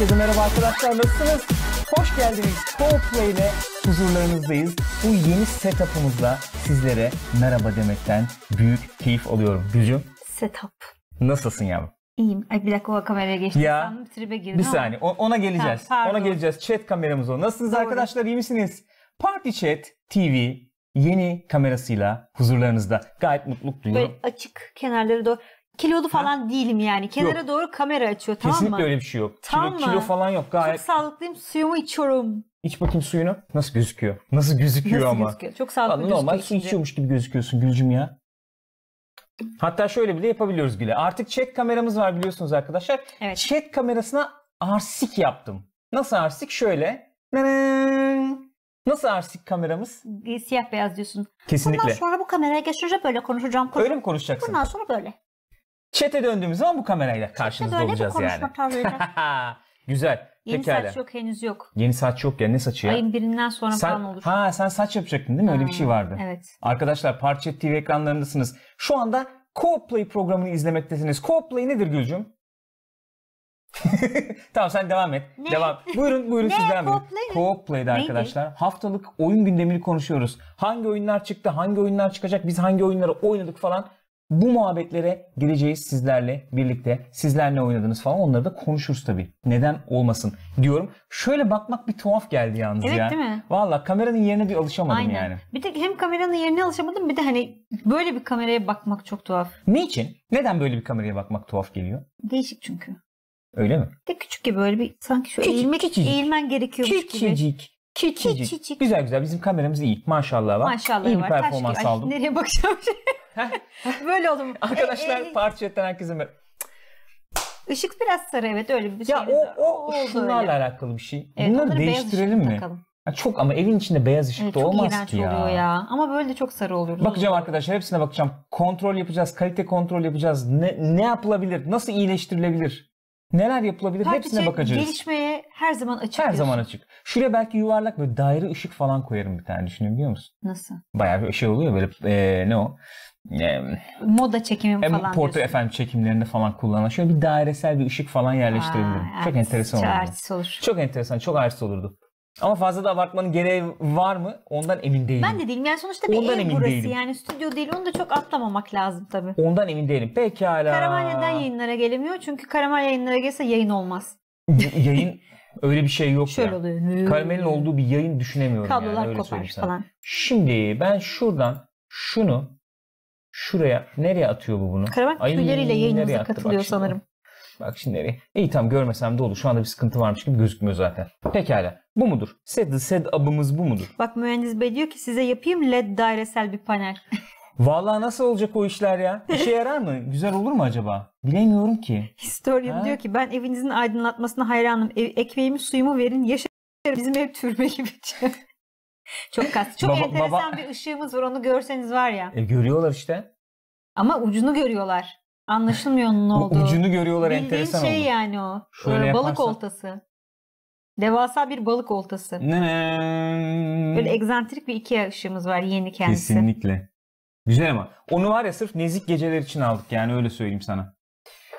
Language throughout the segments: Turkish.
Herkese merhaba arkadaşlar nasılsınız? Hoş geldiniz. Coldplay ile huzurlarınızdayız. Bu yeni setup'ımızla sizlere merhaba demekten büyük keyif alıyorum. Gülcüm. Setup. Nasılsın yavrum? İyiyim. Ay bir dakika o kameraya geçtim. Ya, Sandım tribe girdim Bir saniye ama. ona geleceğiz. Ha, ona geleceğiz. Chat kameramız o. Nasılsınız Doğru. arkadaşlar İyi misiniz? Party Chat TV yeni kamerasıyla huzurlarınızda. Gayet mutluluk duyuyorum. Böyle açık kenarları doğru kilolu falan ha? değilim yani. Kenara yok. doğru kamera açıyor tamam Kesinlikle mı? Kesinlikle öyle bir şey yok. Tamam kilo, mı? kilo falan yok gayet. Çok sağlıklıyım suyumu içiyorum. İç bakayım suyunu. Nasıl gözüküyor? Nasıl gözüküyor Nasıl ama? Gözüküyor? Çok sağlıklı Anladın, gözüküyor. Normal su içiyormuş gibi gözüküyorsun Gülcüm ya. Hatta şöyle bile yapabiliyoruz Güle. Artık chat kameramız var biliyorsunuz arkadaşlar. Evet. Chat kamerasına arsik yaptım. Nasıl arsik? Şöyle. Nasıl arsik kameramız? Siyah beyaz diyorsun. Kesinlikle. Bundan sonra bu kameraya geçince böyle konuşacağım. Öyle mi konuşacaksın? Bundan sonra böyle. Çete döndüğümüz zaman bu kamerayla karşınızda Çete olacağız yani. Güzel. Yeni Pekala. saç yok henüz yok. Yeni saç yok ya ne saçı ya? Ayın birinden sonra sen, falan olur. Ha sen saç yapacaktın değil mi? Öyle bir şey vardı. Evet. Arkadaşlar Parça TV ekranlarındasınız. Şu anda Co-Play programını izlemektesiniz. Co-Play nedir Gülcüm? tamam sen devam et. Ne? Devam. Buyurun buyurun ne? siz devam edin. Co-Play'de arkadaşlar haftalık oyun gündemini konuşuyoruz. Hangi oyunlar çıktı, hangi oyunlar çıkacak, biz hangi oyunları oynadık falan bu muhabbetlere gireceğiz sizlerle birlikte. sizlerle oynadınız falan onları da konuşuruz tabii. Neden olmasın diyorum. Şöyle bakmak bir tuhaf geldi yalnız evet, ya. Evet değil mi? Valla kameranın yerine bir alışamadım Aynen. yani. Bir tek hem kameranın yerine alışamadım bir de hani böyle bir kameraya bakmak çok tuhaf. Niçin? Neden böyle bir kameraya bakmak tuhaf geliyor? Değişik çünkü. Öyle mi? De küçük gibi böyle bir sanki şu küçük, eğilmek, küçücük. eğilmen gerekiyormuş küçücük. gibi. Küçücük. Küçücük. Güzel güzel bizim kameramız iyi. Maşallah var. Maşallah iyi var. bir performans Taş aldım. Ay, nereye bakacağım şimdi? Böyle oldu Arkadaşlar e, e, e. etten herkese merhaba. Işık biraz sarı evet öyle bir şey. Ya o, var. o, o şunlarla öyle. alakalı bir şey. Evet, Bunları değiştirelim mi? Ya çok ama evin içinde beyaz ışık evet, da olmaz ki ya. Çok ya. Ama böyle de çok sarı oluyor. Bakacağım arkadaşlar hepsine bakacağım. Kontrol yapacağız, kalite kontrol yapacağız. Ne, ne yapılabilir, nasıl iyileştirilebilir? Neler yapılabilir Parti hepsine bakacağız. gelişmeye her zaman açık. Her zaman açık. Şuraya belki yuvarlak böyle daire ışık falan koyarım bir tane düşünüyorum biliyor musun? Nasıl? Bayağı bir şey oluyor böyle ee, ne o? Ee, moda çekimi e, falan. Portre diyorsun. efendim çekimlerinde falan kullanılan. Şöyle bir dairesel bir ışık falan yerleştirebilirim. Aa, çok enteresan olurdu. Çok olur. Çok enteresan, çok artist olurdu. Ama fazla da abartmanın gereği var mı? Ondan emin değilim. Ben de değilim. Yani sonuçta bir Ondan ev burası. Değilim. Yani stüdyo değil. Onu da çok atlamamak lazım tabii. Ondan emin değilim. Pekala. Karaman neden yayınlara gelemiyor? Çünkü Karaman yayınlara gelse yayın olmaz. yayın öyle bir şey yok Şöyle oluyor. Karamel'in olduğu bir yayın düşünemiyorum Kablolar yani. Öyle kopar falan. Şimdi ben şuradan şunu şuraya nereye atıyor bu bunu? Karabank Ay, tüyleriyle yayınımıza katılıyor bak sanırım. Şimdi, bak şimdi nereye? İyi tam görmesem de olur. Şu anda bir sıkıntı varmış gibi gözükmüyor zaten. Pekala. Bu mudur? Sed, sed abımız bu mudur? Bak mühendis bey diyor ki size yapayım led dairesel bir panel. Vallahi nasıl olacak o işler ya? İşe yarar mı? Güzel olur mu acaba? Bilemiyorum ki. Historium diyor ki ben evinizin aydınlatmasına hayranım. Ev, ekmeğimi suyumu verin. Yaşa bizim ev türbe gibi. Çok kas. Çok baba, enteresan baba... bir ışığımız var. Onu görseniz var ya. E, görüyorlar işte. Ama ucunu görüyorlar. Anlaşılmıyor onun olduğu. Ucunu görüyorlar Bildiğin enteresan şey oldu. yani o. Şöyle ee, balık oltası. Devasa bir balık oltası. Ne? ne. Böyle egzantrik bir iki ışığımız var yeni kendisi. Kesinlikle. Güzel ama. Onu var ya sırf nezik geceler için aldık yani öyle söyleyeyim sana.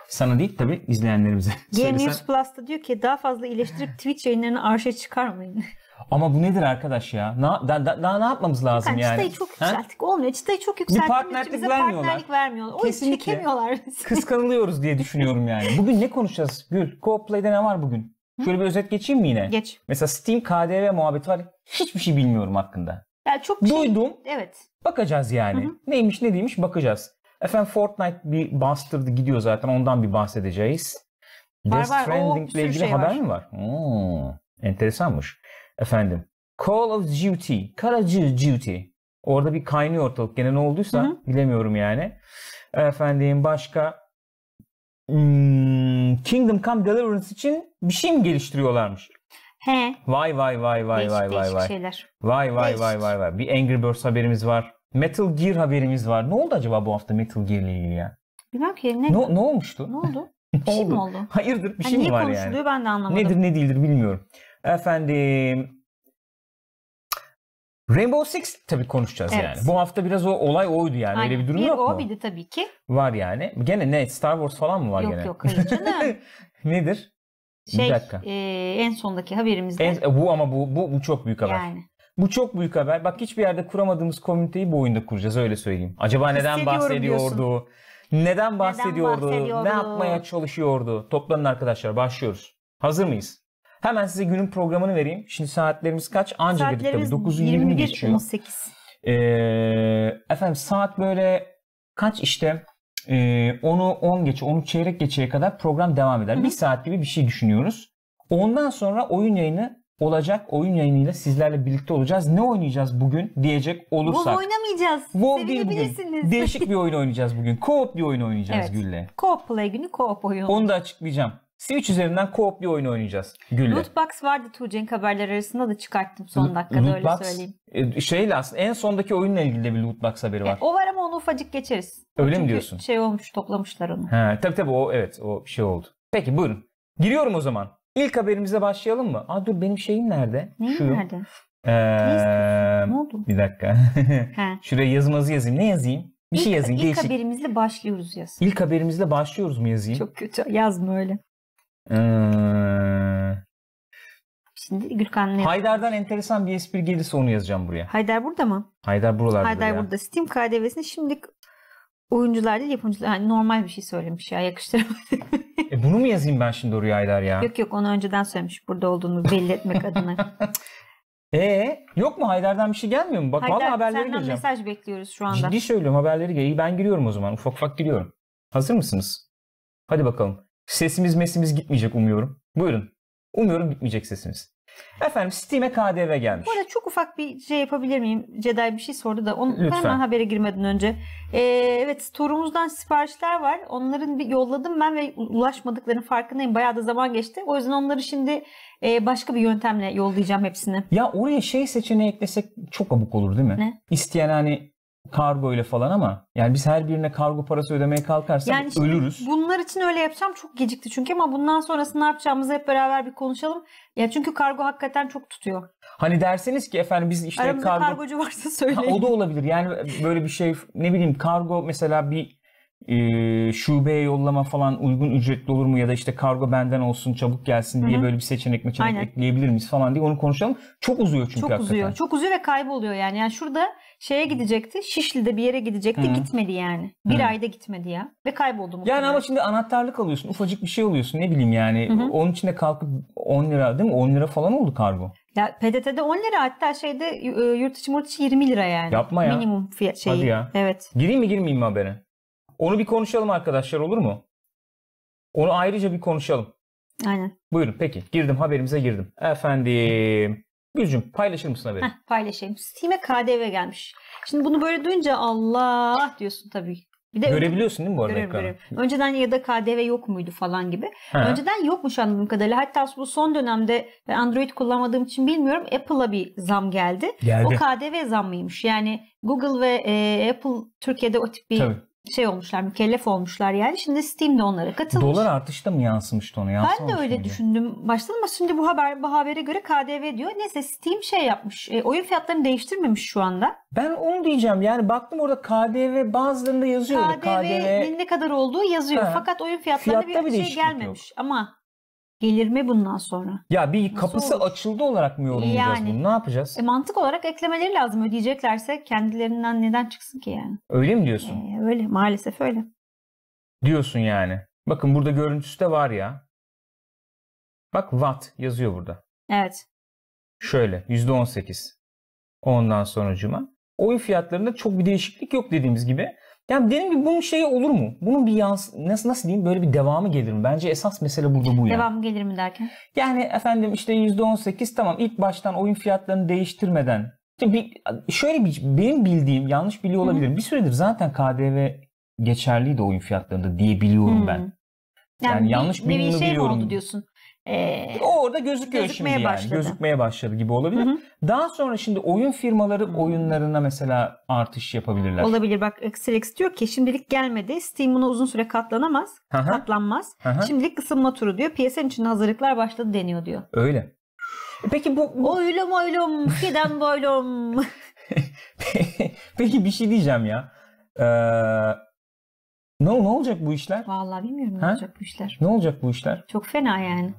Sana değil tabi izleyenlerimize. G News Plus'ta diyor ki daha fazla iyileştirip Twitch yayınlarını arşa çıkarmayın. Ama bu nedir arkadaş ya? Na, da, da, daha ne yapmamız lazım yani? yani? Çıtayı çok yükselttik. Ha? Olmuyor. Çıtayı çok yükselttik. Bir partnerlik bize vermiyorlar. Partnerlik vermiyorlar. O Kesinlikle. çekemiyorlar bizi. Kıskanılıyoruz diye düşünüyorum yani. Bugün ne konuşacağız Gül? Co-play'de ne var bugün? Şöyle bir özet geçeyim mi yine? Geç. Mesela Steam KDV muhabbeti var. Hiçbir şey bilmiyorum hakkında. Yani çok şey- Duydum. Şey, evet. Bakacağız yani. Hı hı. Neymiş ne değilmiş bakacağız. Efendim Fortnite bir bastırdı gidiyor zaten ondan bir bahsedeceğiz. Var, Death Stranding ile ilgili şey haber mi var? Hmm, enteresanmış. Efendim. Call of Duty. Call of Duty. Orada bir kaynıyor ortalık. Gene ne olduysa Hı-hı. bilemiyorum yani. Efendim başka hmm, Kingdom Come Deliverance için bir şey mi geliştiriyorlarmış? He. Vay vay vay vay vay vay vay. Vay vay vay vay vay. Bir Angry Birds haberimiz var. Metal Gear haberimiz var. Ne oldu acaba bu hafta Metal Gear ile ilgili ya? Bilmem ki. Ne, ne, ne olmuştu? Ne oldu? bir şey mi oldu? Hayırdır bir yani şey mi var yani? Niye konuşuluyor ben de anlamadım. Nedir ne değildir bilmiyorum. Efendim Rainbow Six tabii konuşacağız evet. yani. Bu hafta biraz o olay oydu yani. Aynen. Öyle bir durum bir yok o, mu? Bir de tabii ki. Var yani. Gene ne? Star Wars falan mı var yok, gene? Yok yok canım. Nedir? Şey, bir dakika. E, en sondaki haberimizde. En, e, bu ama bu, bu, bu çok büyük haber. Yani. Bu çok büyük haber. Bak hiçbir yerde kuramadığımız komüniteyi bu oyunda kuracağız öyle söyleyeyim. Acaba neden bahsediyordu? Neden bahsediyordu? Neden bahsediyordu? Ne yapmaya çalışıyordu? Toplanın arkadaşlar başlıyoruz. Hazır mıyız? Hemen size günün programını vereyim. Şimdi saatlerimiz kaç? Anca Saatlerimiz girdik tabii. 9'u 20 geçiyor. 18. Ee, efendim saat böyle kaç işte e, 10'u 10 geçe 10 çeyrek geçeye kadar program devam eder. hı Bir saat gibi bir şey düşünüyoruz. Ondan sonra oyun yayını olacak. Oyun yayınıyla sizlerle birlikte olacağız. Ne oynayacağız bugün diyecek olursak. WoW oynamayacağız. WoW değil Değişik bir oyun oynayacağız bugün. Co-op bir oyun oynayacağız evet. Gül'le. Co-op play günü co-op oyunu. Onu da açıklayacağım. Switch üzerinden koop bir oyun oynayacağız. Gülle. Lootbox vardı Tuğçe'nin haberler arasında da çıkarttım son dakikada loot öyle söyleyeyim. E, şeyle aslında en sondaki oyunla ilgili de bir lootbox haberi e, var. E, o var ama onu ufacık geçeriz. Öyle Çünkü mi diyorsun? şey olmuş toplamışlar onu. He, tabii tabii o evet o şey oldu. Peki buyurun. Giriyorum o zaman. İlk haberimize başlayalım mı? Aa dur benim şeyim nerede? Neyim Şu. nerede? Ee, ne oldu? Bir dakika. Şuraya yazımızı yazayım. Ne yazayım? Bir şey ilk, şey yazayım. İlk değişik. haberimizle başlıyoruz yaz. İlk haberimizle başlıyoruz mu yazayım? Çok kötü. Yazma öyle. Ee, şimdi Şimdi ne? Haydar'dan enteresan bir espri gelirse onu yazacağım buraya. Haydar burada mı? Haydar buralarda. Haydar ya. burada. Steam KDV'sini şimdi oyuncular değil yapımcılar. Yani normal bir şey söylemiş ya yakıştıramadım. e bunu mu yazayım ben şimdi oraya Haydar ya? Yok yok onu önceden söylemiş burada olduğunu belli etmek adına. Ee, yok mu Haydar'dan bir şey gelmiyor mu? Bak Haydar, vallahi haberleri senden gireceğim. mesaj bekliyoruz şu anda. Ciddi söylüyorum haberleri geliyor. Ben giriyorum o zaman ufak ufak giriyorum. Hazır mısınız? Hadi bakalım. Sesimiz mesimiz gitmeyecek umuyorum. Buyurun. Umuyorum gitmeyecek sesimiz. Efendim Steam'e KDV gelmiş. Bu arada çok ufak bir şey yapabilir miyim? Cedai bir şey sordu da onu Lütfen. hemen habere girmeden önce. Ee, evet storumuzdan siparişler var. Onların bir yolladım ben ve ulaşmadıklarının farkındayım. Bayağı da zaman geçti. O yüzden onları şimdi e, başka bir yöntemle yollayacağım hepsini. Ya oraya şey seçeneği eklesek çok abuk olur değil mi? Ne? İsteyen hani kargo ile falan ama yani biz her birine kargo parası ödemeye kalkarsak yani ölürüz. Bunlar için öyle yapacağım çok gecikti çünkü ama bundan sonrasını ne yapacağımızı hep beraber bir konuşalım. Ya çünkü kargo hakikaten çok tutuyor. Hani derseniz ki efendim biz işte Aramızda kargo... kargocu varsa söyleyin. Ha, o da olabilir yani böyle bir şey ne bileyim kargo mesela bir e, şubeye yollama falan uygun ücretli olur mu ya da işte kargo benden olsun çabuk gelsin diye Hı-hı. böyle bir seçenek mi ekleyebilir miyiz falan diye onu konuşalım. Çok uzuyor çünkü Çok hakikaten. uzuyor. Çok uzuyor ve kayboluyor yani. Yani şurada şeye gidecekti. Şişli'de bir yere gidecekti. Hı. Gitmedi yani. Bir Hı. ayda gitmedi ya. Ve kayboldu mu? Yani ama şimdi anahtarlık alıyorsun. Ufacık bir şey oluyorsun, Ne bileyim yani. Hı hı. Onun içinde kalkıp 10 lira değil mi? 10 lira falan oldu kargo. Ya PDT'de 10 lira hatta şeyde e, yurt içi murt içi 20 lira yani. Yapma ya. Minimum fiyat şeyi. Hadi ya. Evet. Gireyim mi girmeyeyim mi habere? Onu bir konuşalım arkadaşlar olur mu? Onu ayrıca bir konuşalım. Aynen. Buyurun peki. Girdim haberimize girdim. Efendim. Gülcüm paylaşır mısın haberi? Heh, paylaşayım. Steam'e KDV gelmiş. Şimdi bunu böyle duyunca Allah diyorsun tabii. Bir de Görebiliyorsun önce, değil mi bu arada görüyorum, Görüyorum. Önceden ya da KDV yok muydu falan gibi. He. Önceden yokmuş anladığım kadarıyla. Hatta bu son dönemde e, Android kullanmadığım için bilmiyorum Apple'a bir zam geldi. geldi. O KDV zammıymış. Yani Google ve e, Apple Türkiye'de o tip bir Tabii şey olmuşlar, mükellef olmuşlar yani. Şimdi Steam de onlara katılmış. Dolar da mı yansımıştı ona? Ben de öyle mıydı? düşündüm baştan ama şimdi bu haber bu habere göre KDV diyor. Neyse Steam şey yapmış. E, oyun fiyatlarını değiştirmemiş şu anda. Ben onu diyeceğim. Yani baktım orada KDV bazılarında yazıyor. KDV'nin KDV... ne kadar olduğu yazıyor. Ha. Fakat oyun fiyatlarında bir, bir şey gelmemiş. Yok. Ama Gelir mi bundan sonra? Ya bir Nasıl kapısı olur? açıldı olarak mı yorumlayacağız yani, bunu? Ne yapacağız? E, mantık olarak eklemeleri lazım. Ödeyeceklerse kendilerinden neden çıksın ki yani? Öyle mi diyorsun? E, öyle maalesef öyle. Diyorsun yani. Bakın burada görüntüsü de var ya. Bak watt yazıyor burada. Evet. Şöyle %18. Ondan sonucuma. Oyun fiyatlarında çok bir değişiklik yok dediğimiz gibi. Yani dedim ki bunun şeyi olur mu? Bunun bir yansı nasıl nasıl diyeyim böyle bir devamı gelir mi? Bence esas mesele burada bu devamı yani. Devamı gelir mi derken? Yani efendim işte %18 tamam ilk baştan oyun fiyatlarını değiştirmeden işte bir, şöyle bir benim bildiğim yanlış biliyor olabilirim. Bir süredir zaten KDV geçerliydi oyun fiyatlarında diye biliyorum Hı-hı. ben. Yani, yani bir, yanlış bilmiyorum şey biliyorum. oldu diyorsun e, orada gözüküyor gözükmeye şimdi yani. Başladı. Gözükmeye başladı gibi olabilir. Hı hı. Daha sonra şimdi oyun firmaları oyunlarına mesela artış yapabilirler. Olabilir. Bak Xrx diyor ki şimdilik gelmedi. Steam buna uzun süre katlanamaz. Hı-hı. Katlanmaz. Hı-hı. Şimdilik ısınma turu diyor. PSN için hazırlıklar başladı deniyor diyor. Öyle. E peki bu... Oylum oylum, giden boylum. Peki bir şey diyeceğim ya. Ee, ne, ne olacak bu işler? Vallahi bilmiyorum ne ha? olacak bu işler. Ne olacak bu işler? Çok fena yani.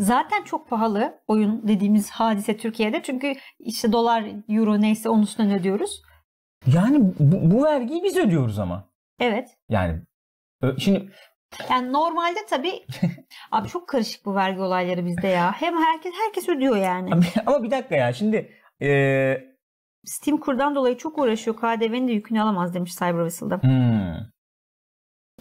Zaten çok pahalı oyun dediğimiz hadise Türkiye'de. Çünkü işte dolar, euro neyse onun üstünden ödüyoruz. Yani bu, bu vergiyi biz ödüyoruz ama. Evet. Yani şimdi yani normalde tabii abi çok karışık bu vergi olayları bizde ya. Hem herkes herkes ödüyor yani. ama bir dakika ya şimdi e... Steam kurdan dolayı çok uğraşıyor. KDV'nin de yükünü alamaz demiş Cyber Vessel'da. Hmm.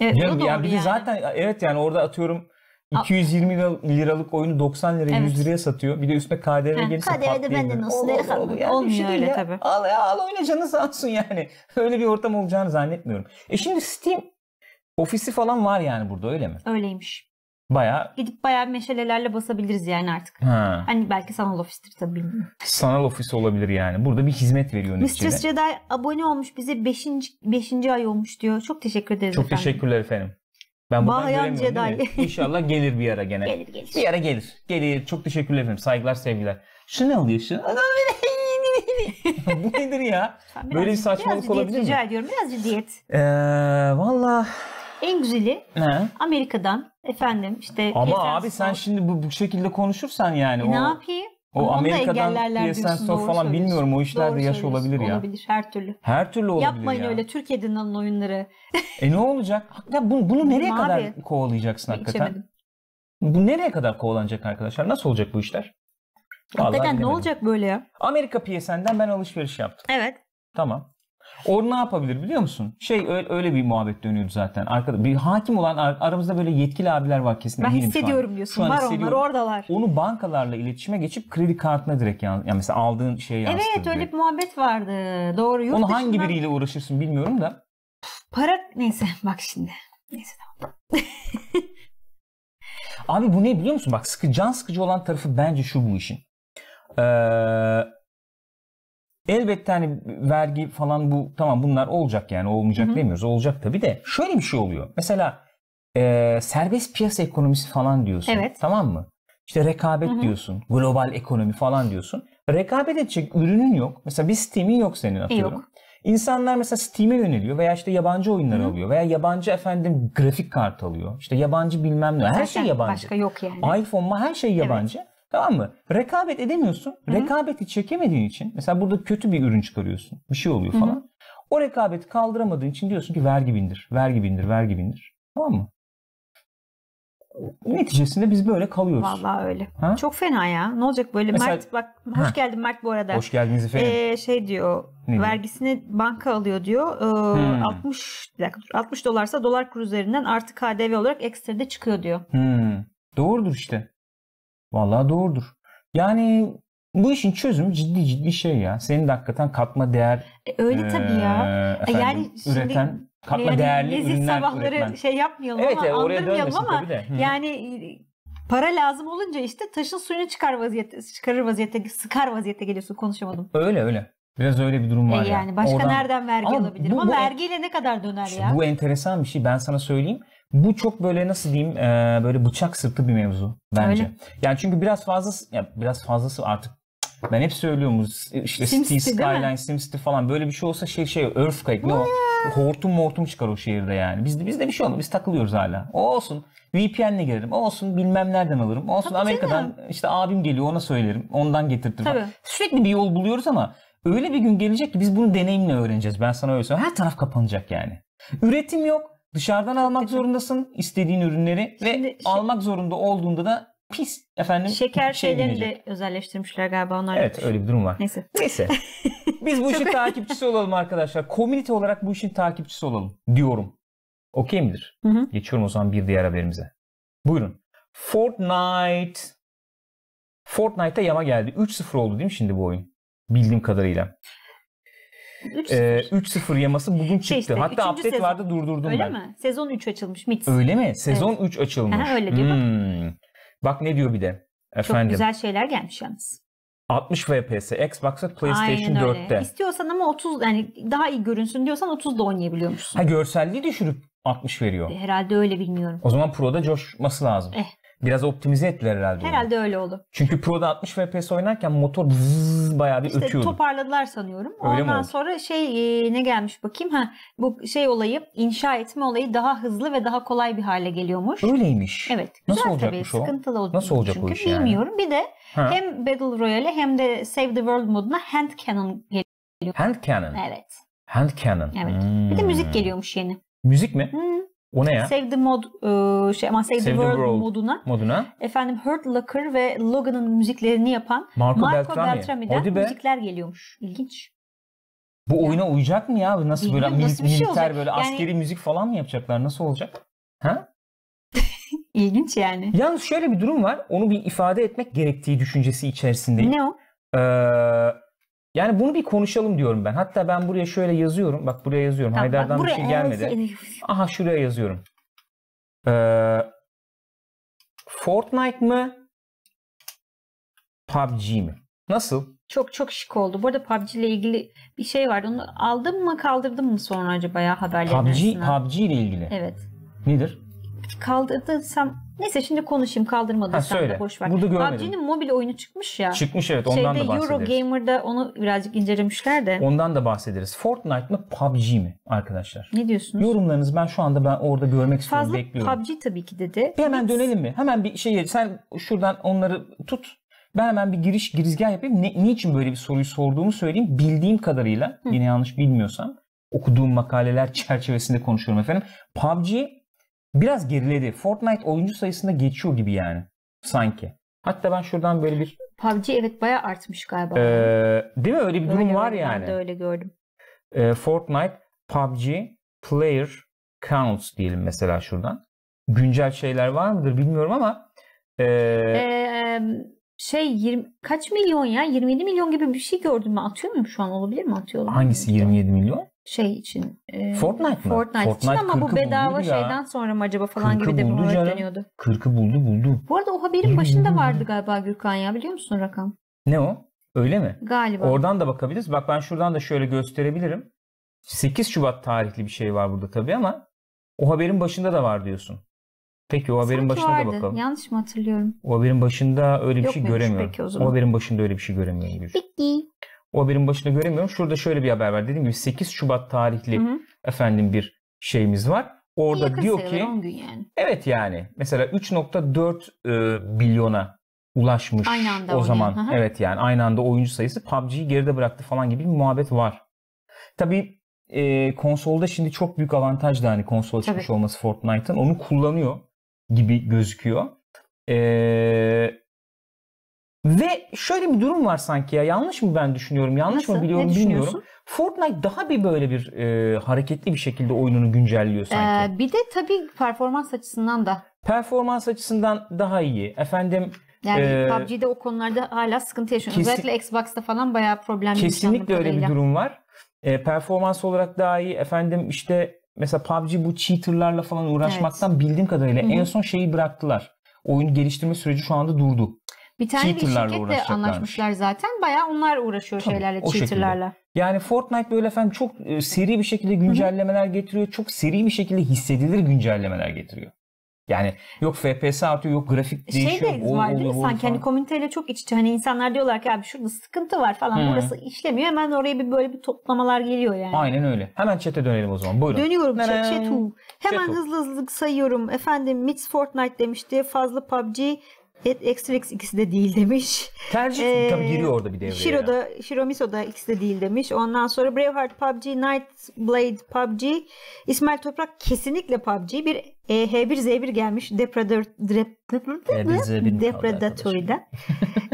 Evet, ya, ya bir yani. zaten evet yani orada atıyorum 220 liralık oyunu 90 liraya evet. 100 liraya satıyor. Bir de üstüne KDV ha, gelirse KDV de benden olsun. Olur, olur. Yani Olmuyor öyle tabii. Al, ya, al oyna canı sağ olsun yani. Öyle bir ortam olacağını zannetmiyorum. E şimdi Steam ofisi falan var yani burada öyle mi? Öyleymiş. Baya. Gidip baya meşalelerle basabiliriz yani artık. Ha. Hani belki sanal ofistir tabii bilmiyorum. Sanal ofis olabilir yani. Burada bir hizmet veriyor neticede. Mistress Jedi abone olmuş bize 5. 5. ay olmuş diyor. Çok teşekkür ederiz Çok efendim. teşekkürler efendim. Ben buradan Bahayan göremiyorum İnşallah gelir bir ara gene. Gelir gelir. Bir ara gelir. Gelir. Çok teşekkür ederim. Saygılar sevgiler. Şu ne oluyor şu? Bu nedir ya? Tamam, Böyle bir saçmalık olabilir mi? Rica ediyorum. Biraz ciddiyet. Ee, Valla en güzeli ne? Amerika'dan efendim işte. Ama abi sen şimdi bu, bu şekilde konuşursan yani. E, o... Ne yapayım? O Ama Amerika'dan Kirsten Sof falan bilmiyorum o işlerde yaş olabilir ya. Olabilir her türlü. Her türlü olabilir Yapmayın ya. öyle Türkiye'den alın oyunları. e ne olacak? Ya bunu, bunu nereye Bilmiyorum kadar kovalayacaksın hakikaten? İçemedim. Bu nereye kadar kovalanacak arkadaşlar? Nasıl olacak bu işler? Vallahi Hakikaten ne olacak böyle ya? Amerika PSN'den ben alışveriş yaptım. Evet. Tamam. Orada ne yapabilir biliyor musun? Şey öyle, öyle bir muhabbet dönüyordu zaten. Arkada bir hakim olan aramızda böyle yetkili abiler var kesin. Ben hissediyorum diyorsun. Şu an var onlar oradalar. Onu bankalarla iletişime geçip kredi kartına direkt yan, yani mesela aldığın şeyi yansıtır. Evet öyle bir muhabbet vardı. Doğru. Yurt Onu dışından... hangi biriyle uğraşırsın bilmiyorum da. Para neyse bak şimdi. Neyse tamam. Abi bu ne biliyor musun? Bak sıkı, can sıkıcı olan tarafı bence şu bu işin. Ee, Elbette hani vergi falan bu tamam bunlar olacak yani olmayacak Hı-hı. demiyoruz. Olacak tabii de şöyle bir şey oluyor. Mesela e, serbest piyasa ekonomisi falan diyorsun. Evet. Tamam mı? İşte rekabet Hı-hı. diyorsun. Global ekonomi falan diyorsun. Rekabet edecek ürünün yok. Mesela bir Steam'in yok senin atıyorum. Yok. İnsanlar mesela Steam'e yöneliyor veya işte yabancı oyunlar Hı-hı. alıyor veya yabancı efendim grafik kart alıyor. İşte yabancı bilmem ne. Her şey Zaten şey yabancı. Başka yok yani. iPhone'ma her şey yabancı. Evet. Tamam mı? Rekabet edemiyorsun. Hı-hı. Rekabeti çekemediğin için mesela burada kötü bir ürün çıkarıyorsun. Bir şey oluyor falan. Hı-hı. O rekabeti kaldıramadığın için diyorsun ki vergi bindir, vergi bindir, vergi bindir. Tamam mı? Neticesinde biz böyle kalıyoruz. Vallahi öyle. Ha? Çok fena ya. Ne olacak böyle Mesela, Mert bak hoş ha. geldin Mert bu arada. Hoş geldiniz efendim. Ee, şey diyor ne vergisini diyor? banka alıyor diyor. Ee, hmm. 60 dakika, 60 dolarsa dolar kuru üzerinden artı KDV olarak ekstra da çıkıyor diyor. Hmm. Doğrudur işte. Vallahi doğrudur. Yani bu işin çözümü ciddi ciddi şey ya. Senin de hakikaten katma değer e, öyle e, tabii ya. E, efendim, yani şimdi üreten katma yani değerli Lezzet ürünler sabahları üretmen. şey yapmayalım evet, ama andırmayalım ama yani e, para lazım olunca işte taşın suyunu çıkar vaziyette çıkarır vaziyette sıkar vaziyette geliyorsun konuşamadım. Öyle öyle. Biraz öyle bir durum var e yani. Ya. Başka Oradan... nereden vergi ama alabilirim? Bu, ama bu, vergiyle ne kadar döner işte ya? Bu enteresan bir şey. Ben sana söyleyeyim. Bu çok böyle nasıl diyeyim e, böyle bıçak sırtı bir mevzu bence. Öyle. Yani çünkü biraz fazlası ya biraz fazlası artık ben hep söylüyorum işte SimCity, Skyline, SimCity falan böyle bir şey olsa şey şey earthquake ne o? Hortum mortum çıkar o şehirde yani. Bizde bizde bir şey olmuyor. Biz takılıyoruz hala. O olsun. VPN'le gelirim. O olsun bilmem nereden alırım. O olsun Tabii Amerika'dan canım. işte abim geliyor ona söylerim. Ondan getirtirim. Sürekli bir yol buluyoruz ama öyle bir gün gelecek ki biz bunu deneyimle öğreneceğiz. Ben sana öyle söylüyorum. Her taraf kapanacak yani. Üretim yok. Dışarıdan almak zorundasın istediğin ürünleri Şimdi ve şey... almak zorunda olduğunda da pis efendim. Şeker şey şeylerini de özelleştirmişler galiba onlar. Evet öyle bir durum var. Neyse. Neyse. Biz bu işin takipçisi olalım arkadaşlar. Komünite olarak bu işin takipçisi olalım diyorum. Okey midir? Hı hı. Geçiyorum o zaman bir diğer haberimize. Buyurun. Fortnite. Fortnite'a yama geldi. 3-0 oldu değil mi şimdi bu oyun? Bildiğim kadarıyla. 3-0. Ee, yaması bugün şey çıktı. Şey işte, Hatta update sezon. vardı durdurdum öyle ben. Öyle mi? Sezon 3 açılmış. Mitz. Öyle mi? Sezon evet. açılmış. Aha, öyle diyor hmm. bak. Bak ne diyor bir de. Efendim. Çok güzel şeyler gelmiş yalnız. 60 FPS, Xbox'a PlayStation Aynen öyle. 4'te. İstiyorsan ama 30 yani daha iyi görünsün diyorsan 30 da oynayabiliyormuşsun. Ha görselliği düşürüp 60 veriyor. E, herhalde öyle bilmiyorum. O zaman Pro'da coşması lazım. Eh biraz optimize ettiler herhalde. Herhalde onu. öyle oldu. Çünkü Pro'da 60 FPS oynarken motor bzzz bayağı bir işte ötüyordu. toparladılar sanıyorum. Öyle Ondan sonra şey e, ne gelmiş bakayım ha bu şey olayı inşa etme olayı daha hızlı ve daha kolay bir hale geliyormuş. Öyleymiş. Evet. Güzel Nasıl olacak tabii, o? Sıkıntılı olacak. Nasıl olacak çünkü o iş yani? bilmiyorum. Bir de ha. hem Battle Royale hem de Save the World moduna hand cannon geliyor. Hand cannon. Evet. Hand cannon. Evet. Hmm. Bir de hmm. müzik geliyormuş yeni. Müzik mi? Hmm. O ne ya? Save the mod e, şey ama Save, Save the, World the World moduna. Moduna. Efendim Hurt Locker ve Logan'ın müziklerini yapan Marco, Marco Beltrami. Beltrami'den be. müzikler geliyormuş. İlginç. Bu yani, oyuna uyacak mı ya? Nasıl böyle nasıl mil, şey militer olacak? böyle yani, askeri müzik falan mı yapacaklar? Nasıl olacak? Ha? İlginç yani. Yalnız şöyle bir durum var. Onu bir ifade etmek gerektiği düşüncesi içerisinde. Ne o? Ee, yani bunu bir konuşalım diyorum ben. Hatta ben buraya şöyle yazıyorum. Bak buraya yazıyorum. Tamam, Haydar'dan bak, bir şey gelmedi. E, Aha şuraya yazıyorum. Ee, Fortnite mı? PUBG mi? Nasıl? Çok çok şık oldu. Bu arada PUBG ile ilgili bir şey vardı. Onu aldım mı kaldırdım mı sonra acaba ya haberlerin PUBG, PUBG ile ilgili? Evet. Nedir? kaldırdıysam neyse şimdi konuşayım kaldırmadıysam ha, söyle. da boş ver. PUBG'nin mobil oyunu çıkmış ya. Çıkmış evet ondan şeyde, da bahsederiz. Eurogamer'da onu birazcık incelemişler de. Ondan da bahsederiz. Fortnite mı PUBG mi arkadaşlar? Ne diyorsunuz? Yorumlarınız ben şu anda ben orada görmek istiyorum Fazla bekliyorum. Fazla PUBG tabii ki dedi. Bir hemen dönelim mi? Hemen bir şey sen şuradan onları tut. Ben hemen bir giriş girizgah yapayım. Ne, niçin böyle bir soruyu sorduğumu söyleyeyim. Bildiğim kadarıyla Hı. yine yanlış bilmiyorsam okuduğum makaleler çerçevesinde konuşuyorum efendim. PUBG biraz geriledi. Fortnite oyuncu sayısında geçiyor gibi yani. Sanki. Hatta ben şuradan böyle bir... PUBG evet bayağı artmış galiba. Ee, değil mi? Öyle bir durum öyle, var öyle, yani. Ben de öyle gördüm. Ee, Fortnite, PUBG, Player Counts diyelim mesela şuradan. Güncel şeyler var mıdır bilmiyorum ama... Ee... Ee, şey 20, kaç milyon ya? 27 milyon gibi bir şey gördüm ben. Atıyor muyum şu an? Olabilir mi? Atıyor Hangisi 27 milyon? şey için. E, Fortnite mi? Fortnite, Fortnite için ama bu bedava şeyden sonra mı acaba falan gibi de bir muhabbet dönüyordu. buldu buldu. Bu arada o haberin buldu, başında buldu. vardı galiba Gürkan ya biliyor musun rakam? Ne o? Öyle mi? Galiba. Oradan da bakabiliriz. Bak ben şuradan da şöyle gösterebilirim. 8 Şubat tarihli bir şey var burada tabii ama o haberin başında da var diyorsun. Peki o haberin Sanki başına vardı. da bakalım. Yanlış mı hatırlıyorum? O haberin başında öyle bir Yok şey göremiyorum. Peki o, zaman. o haberin başında öyle bir şey göremiyorum. Peki. O haberin başına göremiyorum. Şurada şöyle bir haber var. Dediğim gibi 8 Şubat tarihli hı hı. efendim bir şeyimiz var. Orada Yakın diyor ki Evet yani. Mesela 3.4 e, milyona ulaşmış aynı anda o zaman. Hı hı. Evet yani aynı anda oyuncu sayısı PUBG'yi geride bıraktı falan gibi bir muhabbet var. Tabii e, konsolda şimdi çok büyük avantaj da hani konsol çıkmış olması Fortnite'ın. Onu kullanıyor gibi gözüküyor. Eee ve şöyle bir durum var sanki ya yanlış mı ben düşünüyorum yanlış Nasıl? mı biliyorum bilmiyorum. Fortnite daha bir böyle bir e, hareketli bir şekilde oyununu güncelliyor ee, sanki. Ee, bir de tabii performans açısından da. Performans açısından daha iyi. Efendim yani ee, PUBG'de o konularda hala sıkıntı yaşıyor. Özellikle Xbox'ta falan bayağı problemli. Kesinlikle öyle bir durum var. E, performans olarak daha iyi. Efendim işte mesela PUBG bu cheaterlarla falan uğraşmaktan evet. bildiğim kadarıyla Hı-hı. en son şeyi bıraktılar. Oyun geliştirme süreci şu anda durdu. Bir tane bir şirketle anlaşmışlar zaten. Bayağı onlar uğraşıyor Tabii, şeylerle, cheaterlarla. Şekilde. Yani Fortnite böyle efendim çok e, seri bir şekilde güncellemeler getiriyor. Çok seri bir şekilde hissedilir güncellemeler getiriyor. Yani yok FPS artıyor, yok grafik e, şey değişiyor. Şey de var değil mi? Sanki hani falan. komüniteyle çok iç içe. Hani insanlar diyorlar ki abi şurada sıkıntı var falan. Hmm. Burası işlemiyor. Hemen oraya bir böyle bir toplamalar geliyor yani. Aynen öyle. Hemen çete dönelim o zaman. Buyurun. Dönüyorum çete. Hemen chat hızlı hızlı sayıyorum. Efendim Mids Fortnite demişti. Fazla PUBG, Et eksi x ikisi de değil demiş. Tercih ee, tabii giriyor orada bir devreye. Shiro'da, yani. Shiro Miso'da ikisi de değil demiş. Ondan sonra Braveheart PUBG, Nightblade PUBG, İsmail Toprak kesinlikle PUBG. Bir e, H1Z1 gelmiş Depredor, Depredatory'den.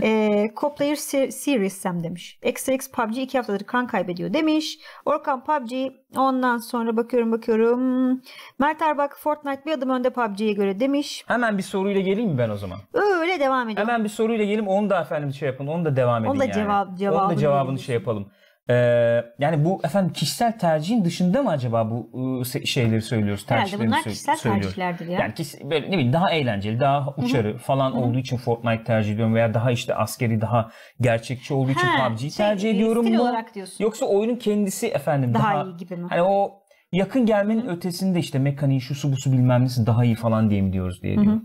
e, Coplayer Series Sam demiş. XX PUBG iki haftadır kan kaybediyor demiş. Orkan PUBG ondan sonra bakıyorum bakıyorum. Mert Erbak Fortnite bir adım önde PUBG'ye göre demiş. Hemen bir soruyla geleyim mi ben o zaman? Öyle devam edelim. Hemen bir soruyla geleyim onu da efendim şey yapın onu da devam edin onu da yani. cevap, cevabını, onu da cevabını şey yapalım. Ee, yani bu efendim kişisel tercihin dışında mı acaba bu ıı, şeyleri söylüyoruz? Herhalde bunlar kişisel söylüyoruz. tercihlerdir ya. Yani kişi, böyle ne bileyim daha eğlenceli, daha uçarı Hı-hı. falan Hı-hı. olduğu için Fortnite tercih ediyorum veya daha işte askeri, daha gerçekçi olduğu için ha, PUBG'yi şey, tercih e, ediyorum stil mu? olarak diyorsun. Yoksa oyunun kendisi efendim daha, daha iyi gibi mi? Hani o yakın gelmenin Hı-hı. ötesinde işte mekaniği, şusu busu bilmem nesi daha iyi falan diye mi diyoruz diye diyorum.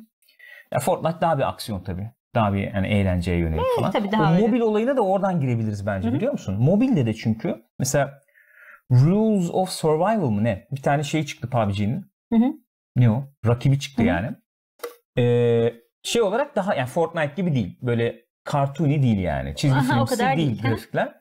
Ya Fortnite daha bir aksiyon tabii. Daha bir yani eğlenceye yönelik evet, falan. Tabii daha o öyle. mobil olayına da oradan girebiliriz bence Hı-hı. biliyor musun? Mobilde de çünkü mesela Rules of Survival mı ne? Bir tane şey çıktı PUBG'nin. Ne o? Rakibi çıktı Hı-hı. yani. Ee, şey olarak daha yani Fortnite gibi değil. Böyle kartuni değil yani. Çizgi Aha, filmsi değil, değil grafikler.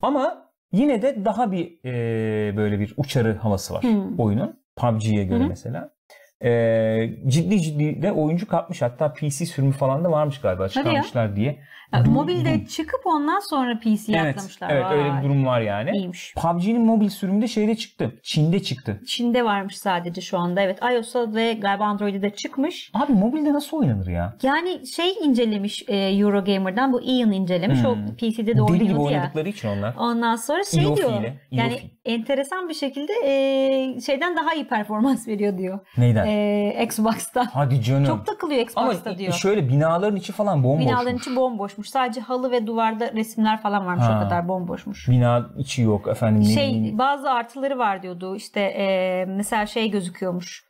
Ama yine de daha bir e, böyle bir uçarı havası var Hı-hı. oyunun. PUBG'ye göre Hı-hı. mesela e, ciddi ciddi de oyuncu kapmış. Hatta PC sürümü falan da varmış galiba çıkarmışlar diye. Ya, mobilde dum. çıkıp ondan sonra PC'ye evet, atlamışlar. Evet Vay. öyle bir durum var yani. İyiymiş. PUBG'nin mobil de şeyde çıktı. Çin'de çıktı. Çin'de varmış sadece şu anda evet. iOS'a ve galiba Android'e de çıkmış. Abi mobilde nasıl oynanır ya? Yani şey incelemiş e, Eurogamer'dan bu Ian incelemiş. Hmm. O PC'de de oynuyordu Deli gibi ya. için onlar. Ondan sonra şey Ilofi diyor. Ile. Yani enteresan bir şekilde e, şeyden daha iyi performans veriyor diyor. Neyden? e, Xbox'ta. Hadi canım. Çok takılıyor Xbox'ta Ama diyor. E, şöyle binaların içi falan bomboş. Binaların içi bomboşmuş. Sadece halı ve duvarda resimler falan varmış ha. o kadar bomboşmuş. Bina içi yok efendim. Şey ne, bazı artıları var diyordu. İşte e, mesela şey gözüküyormuş.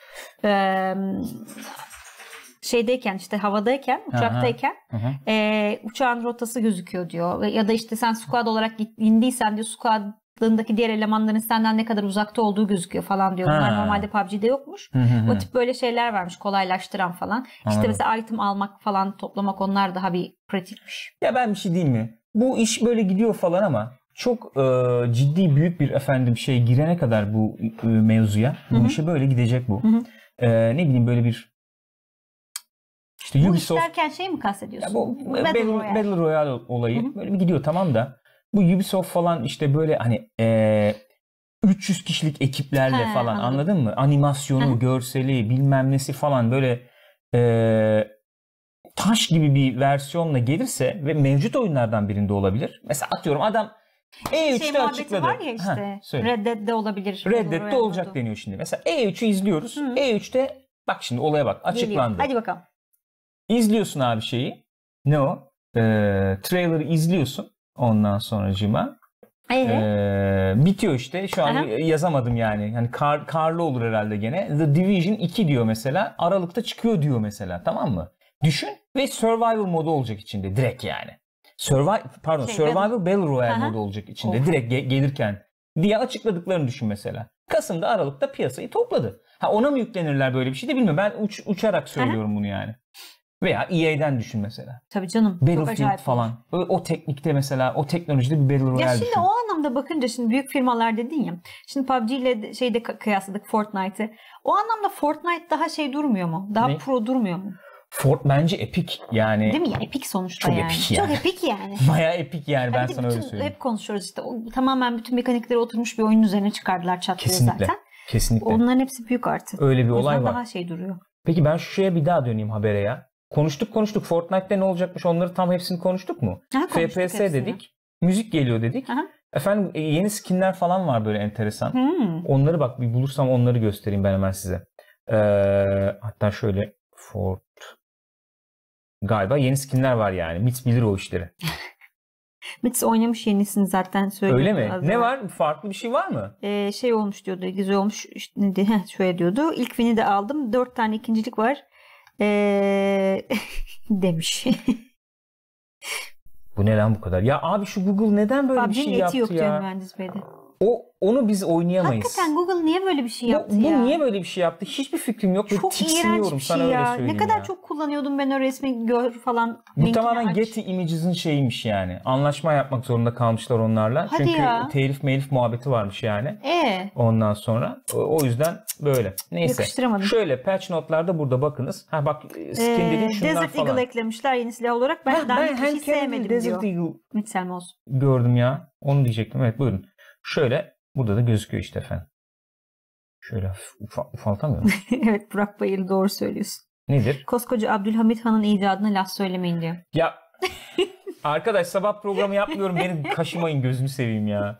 E, şeydeyken işte havadayken uçaktayken E, uçağın rotası gözüküyor diyor ya da işte sen squad olarak indiysen diyor squad kıtlığındaki diğer elemanların senden ne kadar uzakta olduğu gözüküyor falan diyorlar normalde PUBG'de yokmuş. Hı O tip böyle şeyler varmış kolaylaştıran falan. Anladım. İşte mesela item almak falan toplamak onlar daha bir pratikmiş. Ya ben bir şey diyeyim mi? Bu iş böyle gidiyor falan ama çok e, ciddi büyük bir efendim şey girene kadar bu e, mevzuya bu hı işe böyle gidecek bu. E, ne bileyim böyle bir işte bu Ubisoft, iş şey mi kastediyorsun? Ya bu Battle, Battle Royale. Battle Royale olayı Hı-hı. böyle bir gidiyor tamam da bu Ubisoft falan işte böyle hani e, 300 kişilik ekiplerle He, falan anladım. anladın mı? Animasyonu, görseli, bilmem nesi falan böyle e, taş gibi bir versiyonla gelirse ve mevcut oyunlardan birinde olabilir. Mesela atıyorum adam E3'te şey, açıkladı. var ya işte. Ha, Red Dead'de olabilir. Red Dead'de olacak oldu. deniyor şimdi. Mesela E3'ü izliyoruz. Hı. E3'te bak şimdi olaya bak. Açıklandı. Geliyor. Hadi bakalım. İzliyorsun abi şeyi. Ne o? Ee, trailer'ı izliyorsun. Ondan sonracıma. Ee? Ee, bitiyor işte. Şu an Aha. yazamadım yani. Yani kar, karlı olur herhalde gene. The Division 2 diyor mesela. Aralıkta çıkıyor diyor mesela. Tamam mı? Düşün ve survival modu olacak içinde direkt yani. Survival pardon, şey, survival ben... battle royale Aha. modu olacak içinde of. direkt ge- gelirken diye açıkladıklarını düşün mesela. Kasım'da Aralık'ta piyasayı topladı. Ha ona mı yüklenirler böyle bir şey de bilmiyorum. Ben uç, uçarak söylüyorum Aha. bunu yani. Veya EA'den düşün mesela. Tabii canım. Battlefield falan. O, o teknikte mesela o teknolojide bir Battle Royale Ya şimdi düşün. o anlamda bakınca şimdi büyük firmalar dedin ya. Şimdi PUBG ile şeyde kıyasladık Fortnite'ı. O anlamda Fortnite daha şey durmuyor mu? Daha ne? pro durmuyor mu? Fort bence epik yani. Değil mi ya? Epik sonuçta çok yani. Epik yani. Çok epik yani. Baya epik yani ben sana bütün, öyle söyleyeyim. Hep konuşuyoruz işte. O, tamamen bütün mekanikleri oturmuş bir oyunun üzerine çıkardılar çatlıyor zaten. Kesinlikle. Onların hepsi büyük artık. Öyle bir olay var. daha şey duruyor. Peki ben şu şeye bir daha döneyim habere ya. Konuştuk konuştuk. Fortnite'de ne olacakmış onları tam hepsini konuştuk mu? Ha, konuştuk FPS hepsini. dedik. Müzik geliyor dedik. Aha. Efendim e, yeni skinler falan var böyle enteresan. Hmm. Onları bak bir bulursam onları göstereyim ben hemen size. Ee, hatta şöyle Fort galiba yeni skinler var yani. Mitz bilir o işleri. Mitz oynamış yenisini zaten söyledim. Öyle mi? Ne var? Farklı bir şey var mı? Ee, şey olmuş diyordu. Güzel olmuş. İşte, şöyle diyordu. İlk fini de aldım. Dört tane ikincilik var. Ee, demiş. Bu neden bu kadar? Ya abi şu Google neden böyle Fabrinin bir şey yaptı ya? eti yok diyor mühendis beyde. O onu biz oynayamayız. Hakikaten Google niye böyle bir şey yaptı bu, bu ya? Bu niye böyle bir şey yaptı? Hiçbir fikrim yok. Çok iğrenç bir şey ya. Ne kadar ya. çok kullanıyordum ben o resmi gör falan. Bu tamamen aç. Getty Images'ın şeyiymiş yani. Anlaşma yapmak zorunda kalmışlar onlarla. Hadi Çünkü ya. telif melif muhabbeti varmış yani. Ee? Ondan sonra. O yüzden böyle. Neyse. Yakıştıramadım. Şöyle patch notlarda burada bakınız. Ha bak e, skin ee, dediğim şunlar Desert falan. Eagle eklemişler yeni silah olarak. Ben, ben daha hiç sevmedim Desert diyor. Desert Eagle. Mitselmoz. Gördüm ya. Onu diyecektim. Evet buyurun. Şöyle burada da gözüküyor işte efendim. Şöyle ufa, ufaltamıyor musun? evet Burak Bayır doğru söylüyorsun. Nedir? Koskoca Abdülhamit Han'ın icadına laf söylemeyin diyor. Ya arkadaş sabah programı yapmıyorum beni kaşımayın gözümü seveyim ya.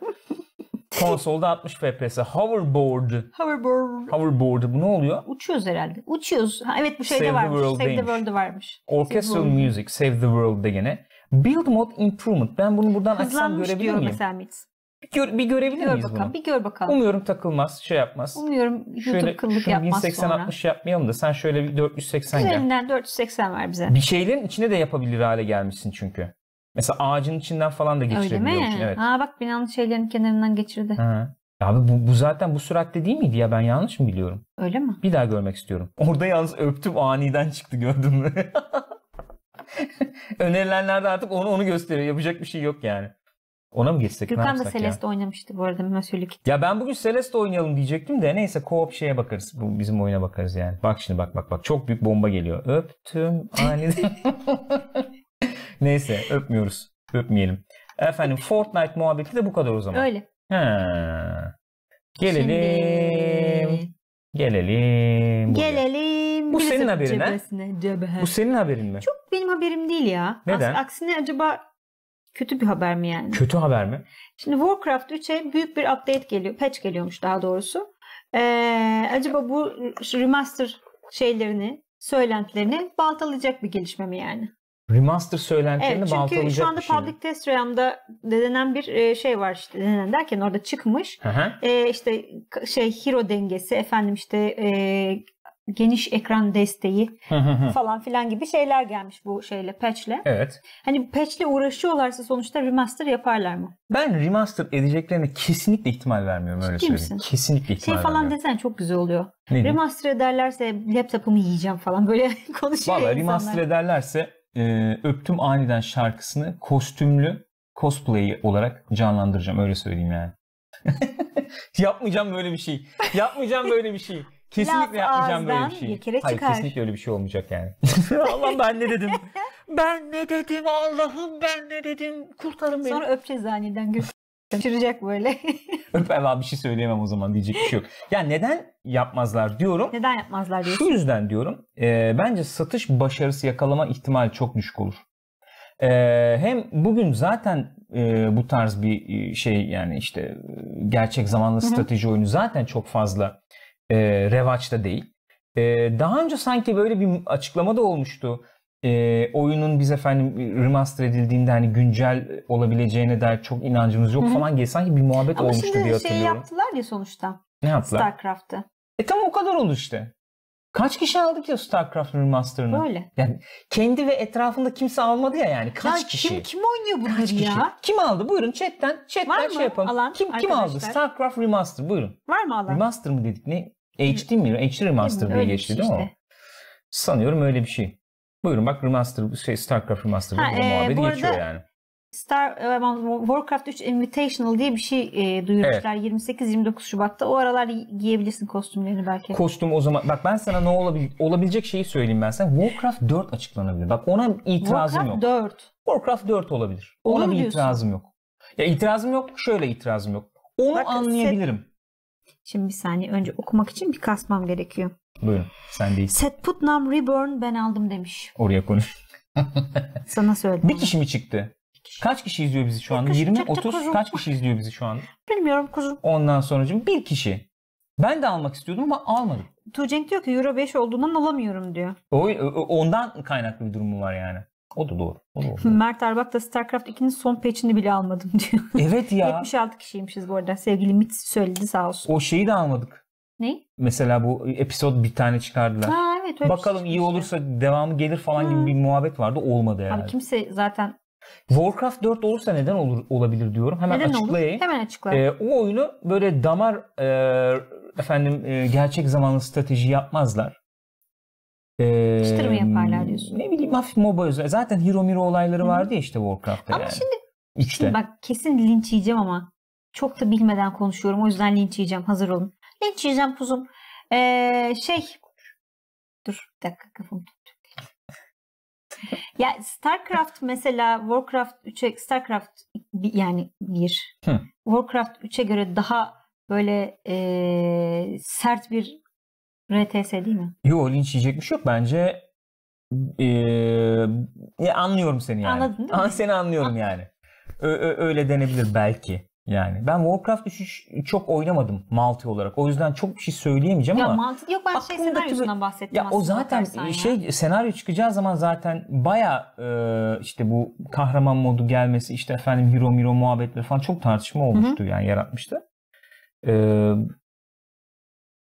Konsolda 60 FPS. Hoverboard. Hoverboard. Hoverboard. Bu ne oluyor? Uçuyoruz herhalde. Uçuyoruz. Ha, evet bu şeyde Save varmış. Save the World'da varmış. Orchestral Save Music. Save the World'de gene. Build Mode Improvement. Ben bunu buradan Hızlanmış açsam görebilir miyim? Hızlanmış diyor mesela Mitz. Bir, gör, bir görebilir bakalım, bunu? Bir gör bakalım. Umuyorum takılmaz, şey yapmaz. Umuyorum YouTube şöyle, kıllık şunu yapmaz 1080 60 yapmayalım da sen şöyle bir 480 gel. Üzerinden 480 ver bize. Bir şeylerin içine de yapabilir hale gelmişsin çünkü. Mesela ağacın içinden falan da geçirebiliyormuş. Öyle mi? Evet. Aa bak binanın şeylerin kenarından geçirdi. Ha. Abi bu, bu zaten bu süratte değil miydi ya ben yanlış mı biliyorum? Öyle mi? Bir daha görmek istiyorum. Orada yalnız öptüm aniden çıktı gördün mü? Önerilenlerde artık onu onu gösteriyor. Yapacak bir şey yok yani. Ona mı geçsek? Gürkan da Celeste ya? oynamıştı bu arada Mösyö'lük. Ya ben bugün Celeste oynayalım diyecektim de neyse co-op şeye bakarız. Bu bizim oyuna bakarız yani. Bak şimdi bak bak bak. Çok büyük bomba geliyor. Öptüm aniden. neyse öpmüyoruz. Öpmeyelim. Efendim Fortnite muhabbeti de bu kadar o zaman. Öyle. Ha. Gelelim. Şimdi... Gelelim. Buraya. Gelelim. Bu senin haberin ha? Bu senin haberin mi? Çok benim haberim değil ya. Neden? Aksine acaba Kötü bir haber mi yani? Kötü haber mi? Şimdi Warcraft 3'e büyük bir update geliyor. Patch geliyormuş daha doğrusu. Ee, acaba bu remaster şeylerini, söylentilerini baltalayacak bir gelişme mi yani? Remaster söylentilerini evet, baltalayacak Çünkü şu anda şey Public mi? Test Realm'da denen bir e, şey var işte denen derken orada çıkmış. Hı e, işte şey hero dengesi efendim işte e, geniş ekran desteği falan filan gibi şeyler gelmiş bu şeyle patch'le. Evet. Hani patch'le uğraşıyorlarsa sonuçta remaster yaparlar mı? Ben remaster edeceklerine kesinlikle ihtimal vermiyorum öyle Ciddi söyleyeyim. Misin? Kesinlikle şey ihtimal Şey falan vermiyorum. desen çok güzel oluyor. Ne remaster ederlerse laptopumu yiyeceğim falan böyle konuşuyor Valla remaster ederlerse e, öptüm aniden şarkısını kostümlü cosplay olarak canlandıracağım öyle söyleyeyim yani. Yapmayacağım böyle bir şey. Yapmayacağım böyle bir şey. Kesinlikle Laf yapmayacağım böyle bir şey. Hayır çıkar. kesinlikle öyle bir şey olmayacak yani. Allah ben ne dedim? Ben ne dedim? Allah'ım ben ne dedim? Kurtarın beni. Sonra öpeceğiz aniden götür. Kaçıracak böyle. Öp Eva bir şey söyleyemem o zaman diyecek bir şey yok. Yani neden yapmazlar diyorum. Neden yapmazlar diyorsun? Şu yüzden diyorum. E, bence satış başarısı yakalama ihtimali çok düşük olur. E, hem bugün zaten e, bu tarz bir şey yani işte gerçek zamanlı strateji oyunu zaten çok fazla e, revaçta değil. E, daha önce sanki böyle bir açıklama da olmuştu. E, oyunun biz efendim remaster edildiğinde hani güncel olabileceğine dair çok inancımız yok Hı-hı. falan gibi sanki bir muhabbet Ama olmuştu diye hatırlıyorum. Ama şimdi şey yaptılar ya sonuçta. Ne yaptılar? Starcraft'ı. E tam o kadar oldu işte. Kaç kişi aldı ki Starcraft Remaster'ını? Böyle. Yani kendi ve etrafında kimse almadı ya yani. Kaç ya kişi? Kim, kim oynuyor bunları Kaç kişi? ya? Kim aldı? Buyurun chatten. Chatten Var mı şey yapalım. Alan kim, kim aldı? Starcraft Remaster buyurun. Var mı alan? Remaster mı dedik ne? HD mi? HD Remaster diye geçti şey değil mi işte. o? Sanıyorum öyle bir şey. Buyurun bak Remaster, şey StarCraft Remaster ha, e, muhabbeti geçiyor yani. Star e, Warcraft 3 Invitational diye bir şey e, duyurmuşlar evet. 28-29 Şubat'ta. O aralar giyebilirsin kostümlerini belki. Kostüm o zaman bak ben sana ne olabil olabilecek şeyi söyleyeyim ben sana. Warcraft 4 açıklanabilir. Bak ona itirazım Warcraft yok. Warcraft 4. Warcraft 4 olabilir. Ona bir diyorsun? itirazım yok. Ya itirazım yok, şöyle itirazım yok. Onu bak, anlayabilirim. Set... Şimdi bir saniye önce okumak için bir kasmam gerekiyor. Buyurun sen değilsin. Seth Putnam Reborn ben aldım demiş. Oraya konuş. Sana söyledim. Bir kişi mi çıktı? Kişi. Kaç kişi izliyor bizi şu anda? 20, 30 kuzum. kaç kişi izliyor bizi şu anda? Bilmiyorum kuzum. Ondan sonucum bir kişi. Ben de almak istiyordum ama almadım. Tuğcenk diyor ki Euro 5 olduğundan alamıyorum diyor. O, ondan kaynaklı bir durumu var yani. O da doğru. O da doğru. Mert Erbak da StarCraft 2'nin son patch'ini bile almadım diyor. Evet ya. 76 kişiymişiz bu arada. Sevgili Mit söyledi sağ olsun. O şeyi de almadık. Ne? Mesela bu episod bir tane çıkardılar. Ha evet öyle şey Bakalım şey iyi olursa devamı gelir falan ha. gibi bir muhabbet vardı. Olmadı herhalde. Abi kimse zaten Warcraft 4 olursa neden olur olabilir diyorum. Hemen neden açıklayayım. Olur? Hemen açıklayayım. Ee, o oyunu böyle damar e, efendim e, gerçek zamanlı strateji yapmazlar. Ee, Çıtır mı yaparlar diyorsun? Ne bileyim mafya MOBA özel. Zaten Hero Miro olayları vardı ya işte Warcraft'ta ama yani. şimdi, şimdi bak kesin linç yiyeceğim ama çok da bilmeden konuşuyorum. O yüzden linç yiyeceğim. Hazır olun. Linç yiyeceğim kuzum. Ee, şey dur bir dakika kafam tuttu. ya StarCraft mesela Warcraft 3'e StarCraft yani bir Hı. Warcraft 3'e göre daha böyle e, sert bir RTS değil mi? Yok linç yiyecek bir şey yok. Bence ee, anlıyorum seni yani. Anladın değil mi? Seni anlıyorum ah. yani. Ö- öyle denebilir belki. Yani ben Warcraft 3'ü çok oynamadım multi olarak. O yüzden çok bir şey söyleyemeyeceğim ya ama. Ya mantık yok ben şey senaryosundan bir... bahsettim ya O zaten şey ya. senaryo çıkacağı zaman zaten baya e, işte bu kahraman modu gelmesi işte efendim hero miro muhabbetleri falan çok tartışma olmuştu Hı-hı. yani yaratmıştı. E,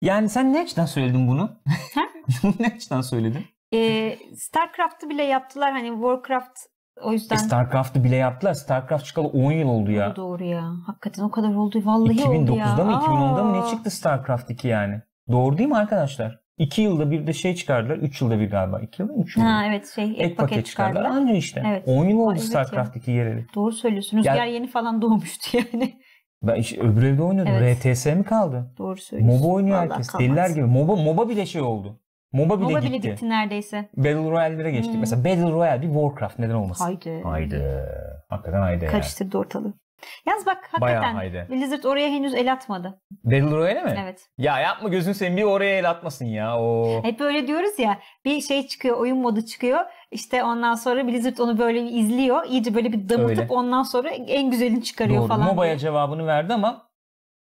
yani sen ne açıdan söyledin bunu? ne açıdan söyledin? E, Starcraft'ı bile yaptılar hani Warcraft o e, yüzden. E Starcraft'ı bile yaptılar. Starcraft çıkalı 10 yıl oldu ya. doğru ya. Hakikaten o kadar oldu. Vallahi oldu ya. 2009'da mı 2010'da mı ne çıktı Starcraft 2 yani? Doğru değil mi arkadaşlar? 2 yılda bir de şey çıkardılar. 3 yılda bir galiba. 2 yılda 3 yılda. Ha evet şey ek, paket, paket çıkardılar. Anca işte. Evet. 10 yıl oldu evet Starcraft 2 yereli. Doğru söylüyorsunuz. Rüzgar yani, yeni falan doğmuştu yani. Ben işte öbür evde oynuyordum. Evet. RTS mi kaldı? Doğru söylüyorsun. MOBA oynuyor Vallahi herkes. Kalmaz. Deliler gibi. MOBA, MOBA bile şey oldu. MOBA bile, MOBA gitti. bile gitti neredeyse. Battle Royale'lere geçtik. Hmm. Mesela Battle Royale bir Warcraft neden olmasın? Haydi. Haydi. Hakikaten haydi Karıştırdı yani. ortalığı. Yalnız bak hakikaten haydi. Blizzard oraya henüz el atmadı. Battle Royale mi? Evet. Ya yapma gözün senin bir oraya el atmasın ya. o. Hep böyle diyoruz ya bir şey çıkıyor oyun modu çıkıyor. İşte ondan sonra Blizzard onu böyle izliyor. İyice böyle bir damıtıp Öyle. ondan sonra en güzelini çıkarıyor Doğru. falan. MOBA'ya cevabını verdi ama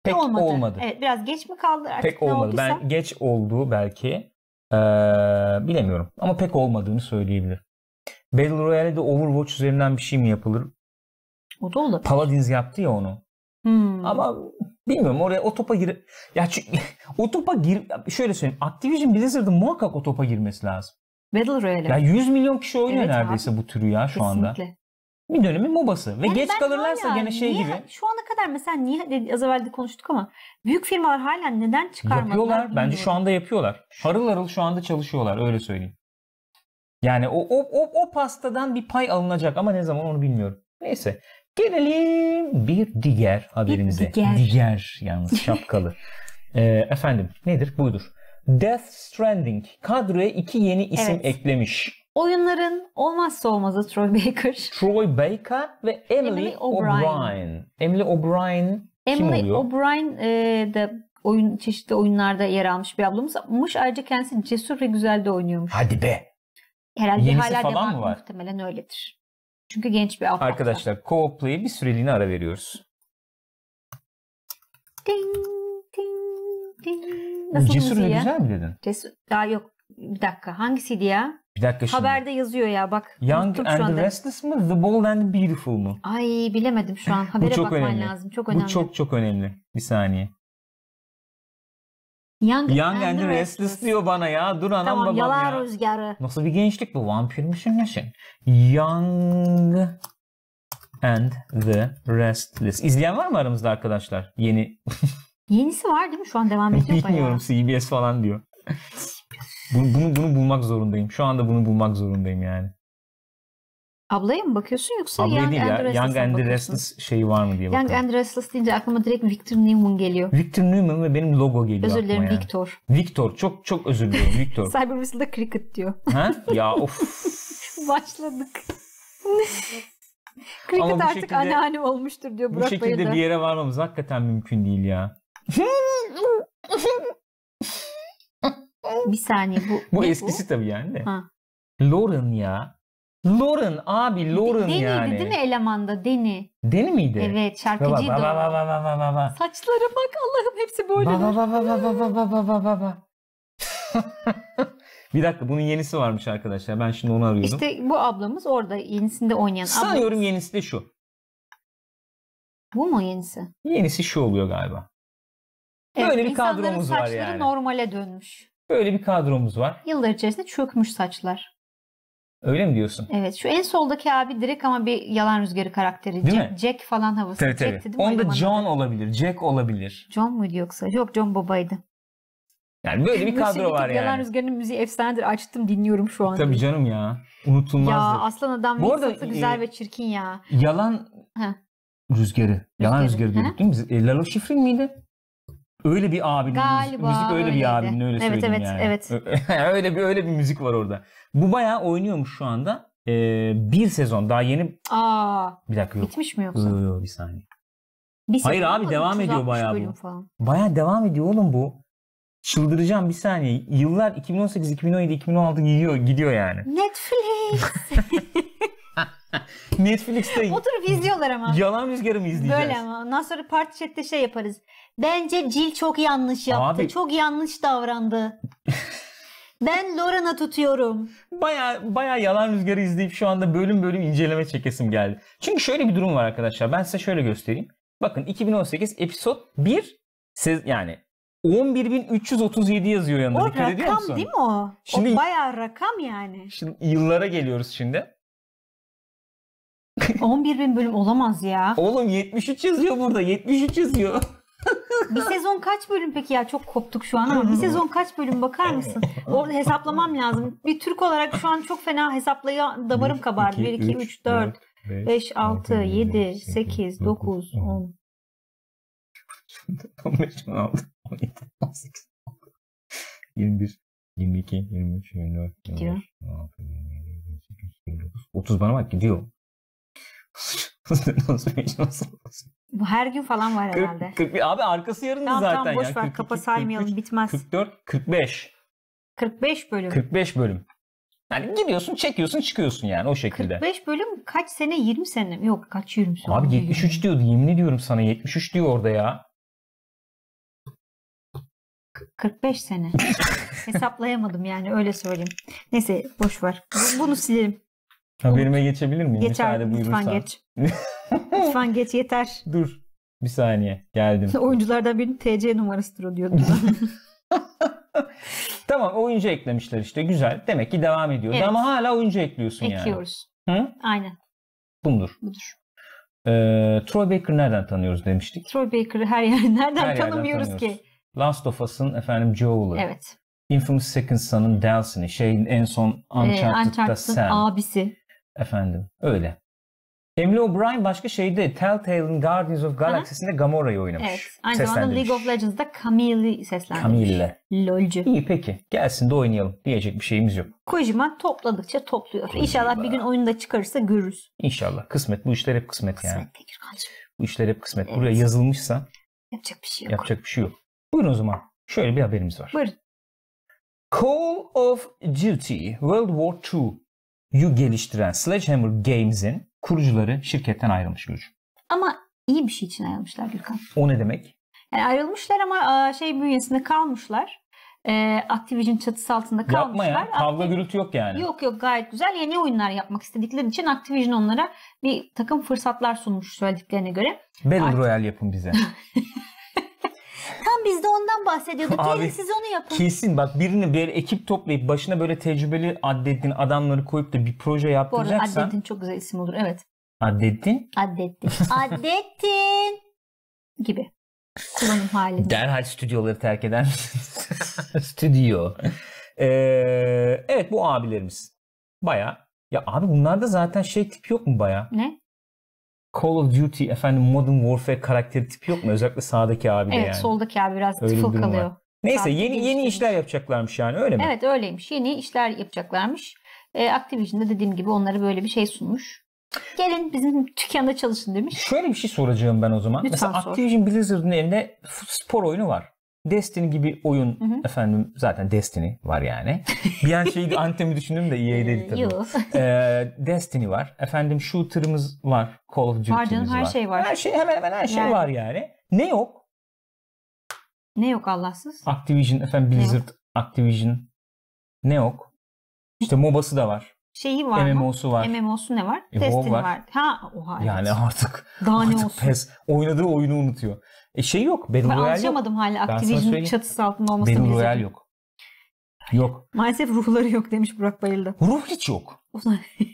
pek olmadı. olmadı. Evet biraz geç mi kaldı artık pek ne olmadı. Olduysa... Ben geç oldu belki. Ee, bilemiyorum ama pek olmadığını söyleyebilir. Battle Royale'de Overwatch üzerinden bir şey mi yapılır? O da olabilir. Paladins yaptı ya onu. Hmm. Ama bilmiyorum oraya o topa gir... Ya çünkü o topa gir... Şöyle söyleyeyim. Activision Blizzard'ın muhakkak o topa girmesi lazım. Battle Royale. Ya 100 milyon kişi oynuyor evet, neredeyse abi. bu türü ya şu Kesinlikle. anda bir dönümün MOBA'sı. Ve yani geç kalırlarsa hala, gene şey niye, gibi. Şu ana kadar mesela niye dedi, az evvel de konuştuk ama büyük firmalar hala neden çıkarmadılar? Yapıyorlar. Bilmiyorum. Bence şu anda yapıyorlar. Harıl harıl şu anda çalışıyorlar öyle söyleyeyim. Yani o, o, o, o pastadan bir pay alınacak ama ne zaman onu bilmiyorum. Neyse. Gelelim bir diğer haberimize. Bir diğer. diğer yalnız şapkalı. ee, efendim nedir? Buydur. Death Stranding kadroya iki yeni isim evet. eklemiş. Oyunların olmazsa olmazı Troy Baker. Troy Baker ve Emily, Emily O'Brien. Emily O'Brien kim Emily oluyor? O'Brien e, de oyun çeşitli oyunlarda yer almış bir ablamız. Muş Ayrıca kendisi cesur ve güzel de oynuyormuş. Hadi be. Herhalde Yenisi hala falan devam mı var? muhtemelen öyledir. Çünkü genç bir abla. Arkadaşlar co-op play'e bir süreliğine ara veriyoruz. Ding, ding, ding. Nasıl cesur ve güzel mi dedin? Cesur. Daha yok. Bir dakika. Hangisiydi ya? Bir dakika şimdi. Haberde yazıyor ya bak. Young and the Restless mi The Bold and the Beautiful mu? Ay bilemedim şu an. Habere Bu çok bakman önemli. lazım. Çok önemli. Bu çok çok önemli. Bir saniye. Young, Young and, and Restless. Restless diyor bana ya. Dur anam tamam, babam yalan rüzgarı. Nasıl bir gençlik bu? Vampirmişin neşin. Young and the Restless. İzleyen var mı aramızda arkadaşlar? Yeni. Yenisi var değil mi? Şu an devam ediyor Bilmiyorum bayağı. CBS falan diyor. Bunu, bunu, bunu bulmak zorundayım. Şu anda bunu bulmak zorundayım yani. Ablaya mı bakıyorsun yoksa Ablaya Young değil and Young and the Restless şeyi var mı diye Young bakıyorum. Young and Restless deyince aklıma direkt Victor Newman geliyor. Victor Newman ve benim logo geliyor Özür dilerim yani. Victor. Victor. Çok çok özür diliyorum Victor. Cyber Whistle'da cricket diyor. ha? Ya of. Başladık. cricket Ama artık şekilde, anneanne olmuştur diyor Burak Bu şekilde Bayır'da. bir yere varmamız hakikaten mümkün değil ya. Bir saniye bu. bu eskisi bu? tabii yani de. Ha. Lauren ya. Lauren abi Lauren Deni yani. Deni değil mi elemanda Deni? Deni miydi? Evet şarkıcıydı ba, ba, ba, ba, ba, ba, ba, ba. bak Allah'ım hepsi böyle. Ba, ba, ba, ba, ba, ba, ba, ba, ba, ba. Bir dakika bunun yenisi varmış arkadaşlar. Ben şimdi onu arıyordum. İşte bu ablamız orada yenisinde oynayan Sanıyorum ablamız. Sanıyorum yenisi de şu. Bu mu yenisi? Yenisi şu oluyor galiba. Evet, Böyle bir kadromuz var yani. saçları normale dönmüş. Böyle bir kadromuz var. Yıllar içerisinde çökmüş saçlar. Öyle mi diyorsun? Evet. Şu en soldaki abi direkt ama bir yalan rüzgarı karakteri. Değil Jack, mi? Jack falan havası. Tabii tabii. Jack'ti, Onda John olabilir. Jack olabilir. John muydu yoksa? Yok John babaydı. Yani böyle bir kadro var yani. Yalan Rüzgarı'nın müziği efsanedir. Açtım dinliyorum şu an. Tabii canım ya. Unutulmazdır. Ya Aslan Adam Bu arada, güzel e, ve çirkin ya. Yalan Heh. Rüzgarı. Yalan Rüzgarı, rüzgarı diyorduk değil mi? E, Lalo Şifrin miydi? Öyle bir abinin Galiba, müzik, müzik öyle bir abinin öyle evet, söyleyeyim evet, yani. Evet evet. öyle bir öyle bir müzik var orada. Bu bayağı oynuyormuş şu anda. Ee, bir sezon daha yeni. Aa. Bir dakika yok. Bitmiş mi yoksa? Yok yok bir saniye. Bir Hayır abi devam ediyor bayağı bu. Falan. Bayağı devam ediyor oğlum bu. Çıldıracağım bir saniye. Yıllar 2018, 2017, 2016 gidiyor gidiyor yani. Netflix. Netflix'te oturup izliyorlar ama. Yalan rüzgarı mı izleyeceğiz? Böyle ama. Ondan sonra parti chat'te şey yaparız. Bence Jill çok yanlış yaptı. Abi... Çok yanlış davrandı. ben Lorena tutuyorum. Baya baya yalan rüzgarı izleyip şu anda bölüm bölüm inceleme çekesim geldi. Çünkü şöyle bir durum var arkadaşlar. Ben size şöyle göstereyim. Bakın 2018 episod 1 siz yani 11.337 yazıyor yanında. O Dikkat rakam değil mi o? Şimdi, o bayağı rakam yani. Şimdi yıllara geliyoruz şimdi. 11 bin bölüm olamaz ya. Oğlum 73 yazıyor burada. 73 yazıyor. bir sezon kaç bölüm peki ya çok koptuk şu an ama bir sezon kaç bölüm bakar mısın? Orada hesaplamam lazım. Bir Türk olarak şu an çok fena hesaplaya damarım kabardı. 1, 2, 3, 4, 5, 6, 7, 8, 9, 10. 15, 16, 17, 18, 21, 22, 23, 24, 25, 26, 27, 28, 29, 30 bana bak gidiyor. Bu her gün falan var 40, herhalde. 40, abi arkası yarın tamam, zaten. Tamam boş ya. ver 42, kapa saymayalım 43, bitmez. 44, 45. 45 bölüm. 45 bölüm. Yani gidiyorsun çekiyorsun çıkıyorsun yani o şekilde. 45 bölüm kaç sene 20 sene mi? Yok kaç 20 sene. Abi 73 diyor diyordu yemin ediyorum sana 73 diyor orada ya. 45 sene. Hesaplayamadım yani öyle söyleyeyim. Neyse boş ver. Bunu silelim. Haberime geçebilir miyim? Geçer. Müsaade lütfen geç. lütfen geç yeter. Dur. Bir saniye. Geldim. Oyunculardan birinin TC numarasıdır o diyordu. tamam oyuncu eklemişler işte. Güzel. Demek ki devam ediyor. Evet. Ama hala oyuncu ekliyorsun Ekliyoruz. yani. Ekliyoruz. Hı? Aynen. Bundur. Budur. Ee, Troy Baker'ı nereden tanıyoruz demiştik. Troy Baker'ı her yer, nereden her tanımıyoruz tanıyoruz. ki? Last of Us'ın efendim Joel'ı. Evet. Infamous Second Son'ın Delsin'i. Şeyin en son ee, Uncharted'da ee, Uncharted'ın Sam. abisi. Efendim öyle. Emily O'Brien başka şeyde Telltale'ın Guardians of Galaxy'sinde Gamora'yı oynamış. Evet. Aynı zamanda League of Legends'da Camille'i seslendirmiş. Camille. LOL'cü. İyi peki. Gelsin de oynayalım. Diyecek bir şeyimiz yok. Kojima topladıkça topluyor. Kojima. İnşallah bir gün oyunu da çıkarırsa görürüz. İnşallah. Kısmet. Bu işler hep kısmet, kısmet yani. Kısmet Bu işler hep kısmet. Evet. Buraya yazılmışsa yapacak bir şey yok. Yapacak bir şey yok. Buyurun o zaman. Şöyle bir haberimiz var. Buyurun. Call of Duty World War II Yu geliştiren Sledgehammer Games'in kurucuları şirketten ayrılmış Gülcüm. Ama iyi bir şey için ayrılmışlar Gürkan. O ne demek? Yani ayrılmışlar ama şey bünyesinde kalmışlar. E, Activision çatısı altında kalmışlar. Yapma ya. Kavga gürültü yok yani. Yok yok gayet güzel. Yeni oyunlar yapmak istedikleri için Activision onlara bir takım fırsatlar sunmuş söylediklerine göre. Battle Artık... Royale yapın bize. Tam biz de ondan bahsediyorduk. Abi, Gelin siz onu yapın. Kesin bak birini bir ekip toplayıp başına böyle tecrübeli Addettin adamları koyup da bir proje Bu arada yaptıracaksan. Addettin çok güzel isim olur. Evet. Addettin. Addettin. Addettin gibi. Kullanım halinde. Derhal stüdyoları terk eden. Stüdyo. Ee, evet bu abilerimiz. Baya. Ya abi bunlarda zaten şey tip yok mu baya? Ne? Call of Duty efendim Modern Warfare karakteri tipi yok mu? Özellikle sağdaki abi de evet, yani. soldaki abi biraz Öyle tıfıl bir kalıyor. Var. Neyse yeni yeni işler yapacaklarmış yani öyle mi? Evet öyleymiş. Yeni işler yapacaklarmış. E, Activision'da dediğim gibi onlara böyle bir şey sunmuş. Gelin bizim dükkanda çalışın demiş. Şöyle bir şey soracağım ben o zaman. Lütfen Mesela sor. Activision Blizzard'ın elinde spor oyunu var. Destiny gibi oyun hı hı. efendim zaten Destiny var yani. Bir an şeyi Antem'i düşündüm de EA dedi tabii. Yok. ee, Destiny var. Efendim shooter'ımız var. Call of Duty'miz var. Pardon her şey var. Her şey hemen hemen her şey var yani. Ne yok? Ne yok Allahsız? Activision efendim Blizzard, ne Activision. Ne yok? İşte MOBA'sı da var şeyi var MMO'su mı? var. MMO'su ne var? E, Destiny var. var. Ha, oha, evet. Yani artık, Daha artık ne olsun? PES oynadığı oyunu unutuyor. E şey yok. Battle ben alışamadım hala Activision çatısı altında olması. Battle Royale yok. Yok. Maalesef ruhları yok demiş Burak Bayıldı. Ruh hiç yok.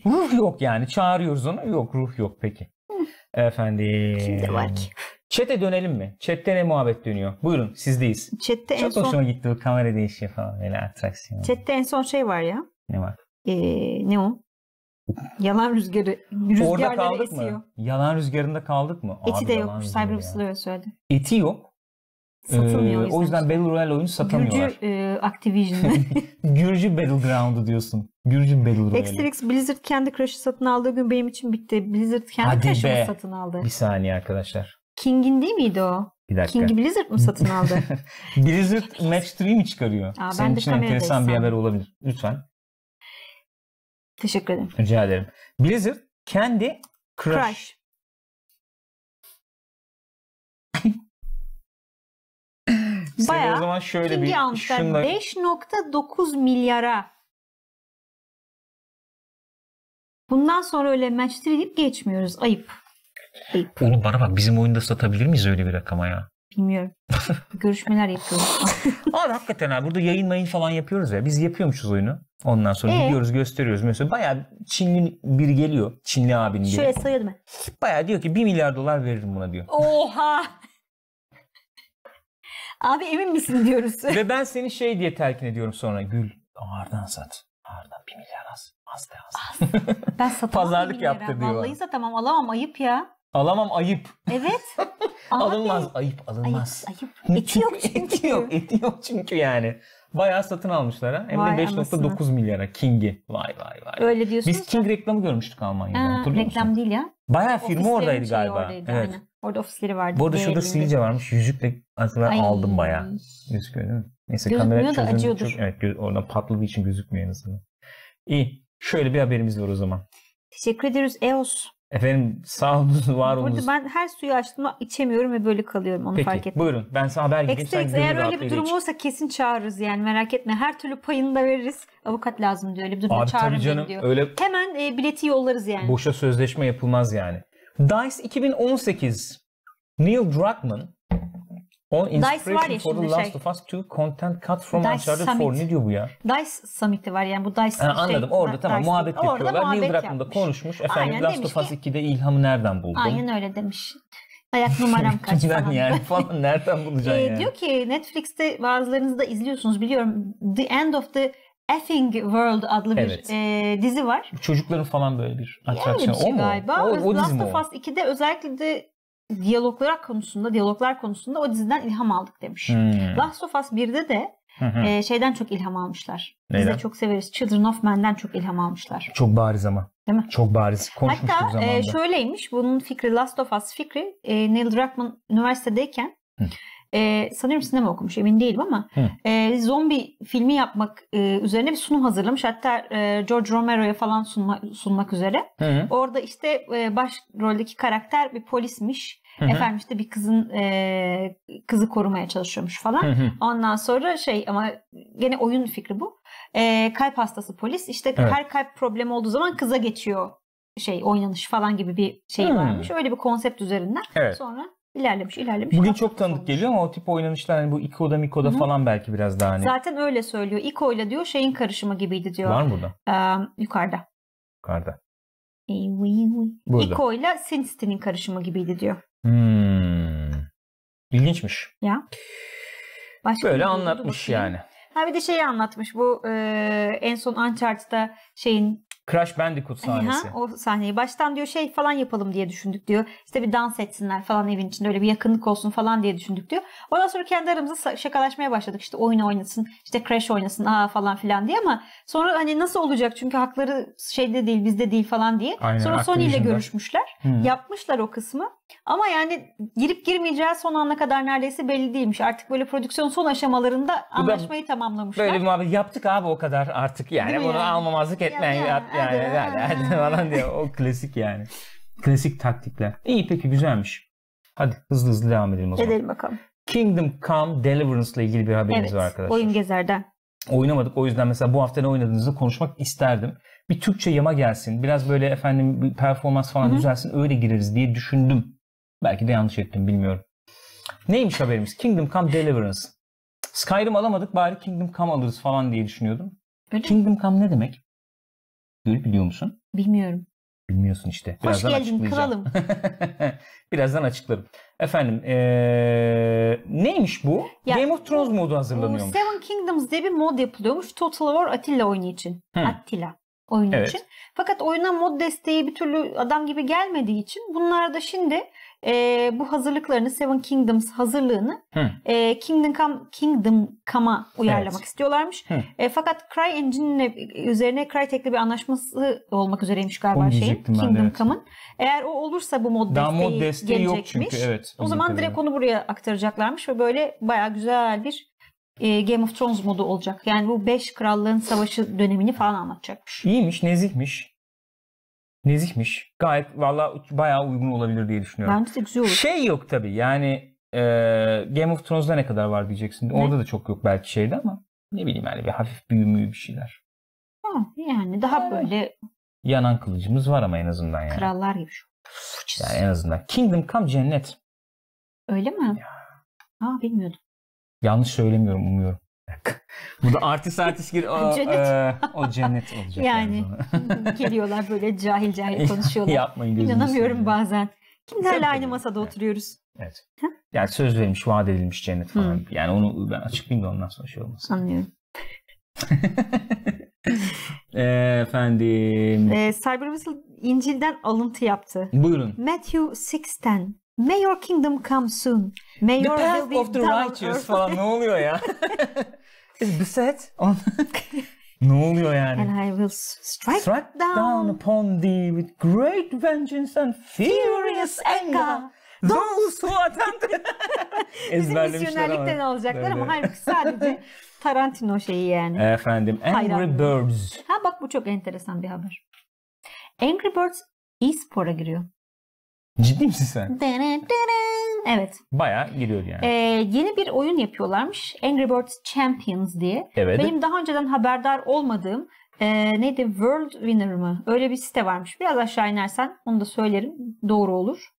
ruh yok yani. Çağırıyoruz onu. Yok ruh yok peki. Efendim. Kimde var ki? Çete dönelim mi? Çette ne muhabbet dönüyor? Buyurun sizdeyiz. Çette Çok en hoşuma son... gitti bu kamera değişiyor falan. Böyle atraksiyon. Çette en son şey var ya. Ne var? e, ne o? Yalan rüzgarı rüzgarları Orada kaldık esiyor. mı? Yalan rüzgarında kaldık mı? Eti Abi, de yok. Cyber öyle söyledi. Eti yok. Satılmıyor ee, o yüzden Battle Royale oyunu satamıyorlar. Gürcü e, Activision. Gürcü Battleground'u diyorsun. Gürcü Battle Royale. Extrix Blizzard kendi Crush'ı satın aldığı gün benim için bitti. Blizzard kendi Crush'ı satın aldı. Bir saniye arkadaşlar. King'in değil miydi o? Bir dakika. King'i Blizzard mı satın aldı? Blizzard Match 3 mi çıkarıyor? Aa, Senin için enteresan bir haber olabilir. Lütfen. Teşekkür ederim. Rica ederim. Blizzard kendi Crush. Crush. Bayağı o zaman şöyle bir Şunla... 5.9 milyara. Bundan sonra öyle match deyip geçmiyoruz. Ayıp. Ayıp. Oğlum bana bak bizim oyunda satabilir miyiz öyle bir rakama ya? Bilmiyorum. Görüşmeler yapıyoruz. Abi hakikaten abi burada yayın mayın falan yapıyoruz ya. Biz yapıyormuşuz oyunu. Ondan sonra ee? gidiyoruz gösteriyoruz. Mesela bayağı Çinli bir geliyor. Çinli abinin biri. Şöyle soyadı ben. Bayağı diyor ki 1 milyar dolar veririm buna diyor. Oha. Abi emin misin diyoruz. Ve ben seni şey diye telkin ediyorum sonra. Gül ağırdan sat. Ağırdan 1 milyar az. Az da az. az. Ben satamam Pazarlık yaptı diyor. Vallahi satamam alamam ayıp ya. Alamam ayıp. Evet. alınmaz ayıp alınmaz. Ayıp ayıp. Eti yok çünkü. eti yok eti yok çünkü yani. Bayağı satın almışlar ha. Hem de 5.9 milyara King'i. Vay vay vay. Öyle diyorsunuz. Biz King reklamı görmüştük Almanya'da ha, hatırlıyor reklam musun? değil ya. Bayağı firma oradaydı galiba. Oradaydı, evet. Aynen. Orada ofisleri vardı. Bu arada şurada Silice varmış. Yüzükle aslında Ay. aldım bayağı. Gözüküyor değil mi? Neyse Gözükmüyor kamera da acıyordur. evet göz, oradan patladığı için gözükmüyor en azından. İyi. Şöyle bir haberimiz var o zaman. Teşekkür ediyoruz. EOS. Efendim sağ olun var olunuz. Burada ben her suyu açtığımda içemiyorum ve böyle kalıyorum. Onu Peki, fark ettim. buyurun. Ben sana haber gideyim. Ekstra eğer öyle bir durum için. olursa kesin çağırırız yani merak etme. Her türlü payını da veririz. Avukat lazım diyor. Öyle bir durumda çağırırız canım, diyor. Öyle... Hemen e, bileti yollarız yani. Boşa sözleşme yapılmaz yani. DICE 2018 Neil Druckmann All inspiration Dice var ya for the Last şey. of Us 2 content cut from Dice Uncharted Summit. 4. Ne diyor bu ya? Dice Summit'i var yani bu Dice ha, yani Anladım şey, orada tamam Dice muhabbet yapıyorlar. Orada muhabbet Neil Druckmann'da konuşmuş. Efendim Aynen, Last of Us 2'de ilhamı nereden buldun? Aynen öyle demiş. Ayak numaram kaç falan. yani falan nereden bulacaksın e, yani? Diyor ki Netflix'te bazılarınızı da izliyorsunuz biliyorum. The End of the Effing World adlı evet. bir e, dizi var. Çocukların falan böyle bir atraksiyon. Yani bir şey o mu? galiba. O, o Last of Us 2'de özellikle de diyaloglar konusunda, diyaloglar konusunda o diziden ilham aldık demiş. Hmm. Last of Us 1'de de E, şeyden çok ilham almışlar. Neyden? Biz de çok severiz. Children of Men'den çok ilham almışlar. Çok bariz ama. Değil mi? Çok bariz. Konuşmuştuk Hatta E, şöyleymiş bunun fikri Last of Us fikri e, Neil Druckmann üniversitedeyken hı e, sanırım sinema okumuş emin değilim ama Hı. e, zombi filmi yapmak e, üzerine bir sunum hazırlamış. Hatta e, George Romero'ya falan sunma, sunmak üzere. Hı. Orada işte e, baş roldeki karakter bir polismiş. Hı hı. Efendim işte bir kızın e, kızı korumaya çalışıyormuş falan. Hı hı. Ondan sonra şey ama gene oyun fikri bu. E, kalp hastası polis işte evet. her kalp problemi olduğu zaman kıza geçiyor şey oynanış falan gibi bir şey varmış. Öyle bir konsept üzerinden. Evet. Sonra İlerlemiş, ilerlemiş. Bugün çok tanıdık olmuş. geliyor ama o tip oynanışlar hani bu Iko'da Miko'da Hı-hı. falan belki biraz daha hani. Zaten öyle söylüyor. Iko'yla diyor şeyin karışımı gibiydi diyor. Var mı burada? Ee, yukarıda. Yukarıda. Burada. Iko'yla Sin karışımı gibiydi diyor. Hmm. İlginçmiş. Ya. Başka Böyle anlatmış yani. Ha bir de şeyi anlatmış bu e, en son Uncharted'da şeyin Crash Bandicoot sahnesi. Aha, o sahneyi baştan diyor şey falan yapalım diye düşündük diyor. İşte bir dans etsinler falan evin içinde öyle bir yakınlık olsun falan diye düşündük diyor. Ondan sonra kendi aramızda şakalaşmaya başladık. İşte oyun oynasın, işte Crash oynasın aa falan filan diye ama sonra hani nasıl olacak çünkü hakları şeyde değil bizde değil falan diye. Aynen, sonra Sony ile görüşmüşler. Hmm. Yapmışlar o kısmı. Ama yani girip girmeyeceği son ana kadar neredeyse belli değilmiş. Artık böyle prodüksiyon son aşamalarında anlaşmayı ben, tamamlamışlar. Böyle bir muhabbet yaptık abi o kadar artık yani. Bunu yani? almamazlık etmeyin ya, ya, yani, yani, yani, yani falan diye o klasik yani. Klasik taktikler. İyi peki güzelmiş. Hadi hızlı hızlı devam edelim o zaman. Edelim bakalım. Kingdom Come Deliverance ile ilgili bir haberimiz evet, var arkadaşlar. Oyun gezerden. Oynamadık o yüzden mesela bu hafta ne oynadığınızı konuşmak isterdim. Bir Türkçe yama gelsin. Biraz böyle efendim performans falan Hı-hı. düzelsin öyle gireriz diye düşündüm Belki de yanlış ettim bilmiyorum. Neymiş haberimiz? Kingdom Come Deliverance. Skyrim alamadık bari Kingdom Come alırız falan diye düşünüyordum. Öyle Kingdom mi? Come ne demek? Gül biliyor musun? Bilmiyorum. Bilmiyorsun işte. Birazdan Hoş geldin kralım. Birazdan açıklarım. Efendim ee, neymiş bu? Ya, Game of Thrones modu hazırlanıyormuş. Seven Kingdoms diye bir mod yapılıyormuş. Total War Attila oyunu için. Hı. Attila oyunu evet. için. Fakat oyuna mod desteği bir türlü adam gibi gelmediği için bunlar da şimdi e, bu hazırlıklarını Seven Kingdoms hazırlığını e, Kingdom Come, Kingdom Come'a uyarlamak evet. istiyorlarmış. Hı. E, fakat CryEngine'in e, üzerine Crytek'le bir anlaşması olmak üzereymiş galiba Onu şeyin Kingdom de, evet. Come'ın. Eğer o olursa bu mod desteği, mod desteği gelecekmiş. Yok çünkü, evet, o zaman kadarıyla. direkt onu buraya aktaracaklarmış ve böyle baya güzel bir e, Game of Thrones modu olacak. Yani bu 5 krallığın savaşı dönemini falan anlatacakmış. İyiymiş, nezihmiş nezihmiş. Gayet valla bayağı uygun olabilir diye düşünüyorum. Bence de güzel olur. Şey yok tabi yani e, Game of Thrones'da ne kadar var diyeceksin. Ne? Orada da çok yok belki şeyde ama ne bileyim yani bir hafif büyümüyü bir şeyler. Ha, yani daha yani. böyle yanan kılıcımız var ama en azından yani. Krallar gibi şu. Yani en azından. Kingdom Come cennet. Öyle mi? Ya. Ha bilmiyordum. Yanlış söylemiyorum umuyorum. Bu da artist artist gir o, cennet. E, o cennet olacak. Yani, yani geliyorlar böyle cahil cahil konuşuyorlar. Yapmayın gözünüzü. İnanamıyorum ya. bazen. Kimlerle aynı masada oturuyoruz. Evet. Ha? Yani söz verilmiş, vaat edilmiş cennet falan. Hmm. Yani onu ben açıklayayım da ondan sonra şey olmasın. Anlıyorum. Efendim. Ee, Cyber Whistle İncil'den alıntı yaptı. Buyurun. Matthew 6'ten May your kingdom come soon. May the path of the righteous falan ne oluyor ya? Is Beset. On... ne oluyor yani? And I will strike, strike down, down upon thee with great vengeance and furious anger. Those who attempt. Bizim misyonerlikten alacaklar evet. ama halbuki sadece Tarantino şeyi yani. Efendim Angry Hayran. Birds. Ha bak bu çok enteresan bir haber. Angry Birds e-spora giriyor. Ciddi misin sen? Evet. Baya giriyor yani. Ee, yeni bir oyun yapıyorlarmış. Angry Birds Champions diye. Evet. Benim daha önceden haberdar olmadığım e, neydi World Winner mı? Öyle bir site varmış. Biraz aşağı inersen onu da söylerim. Doğru olur.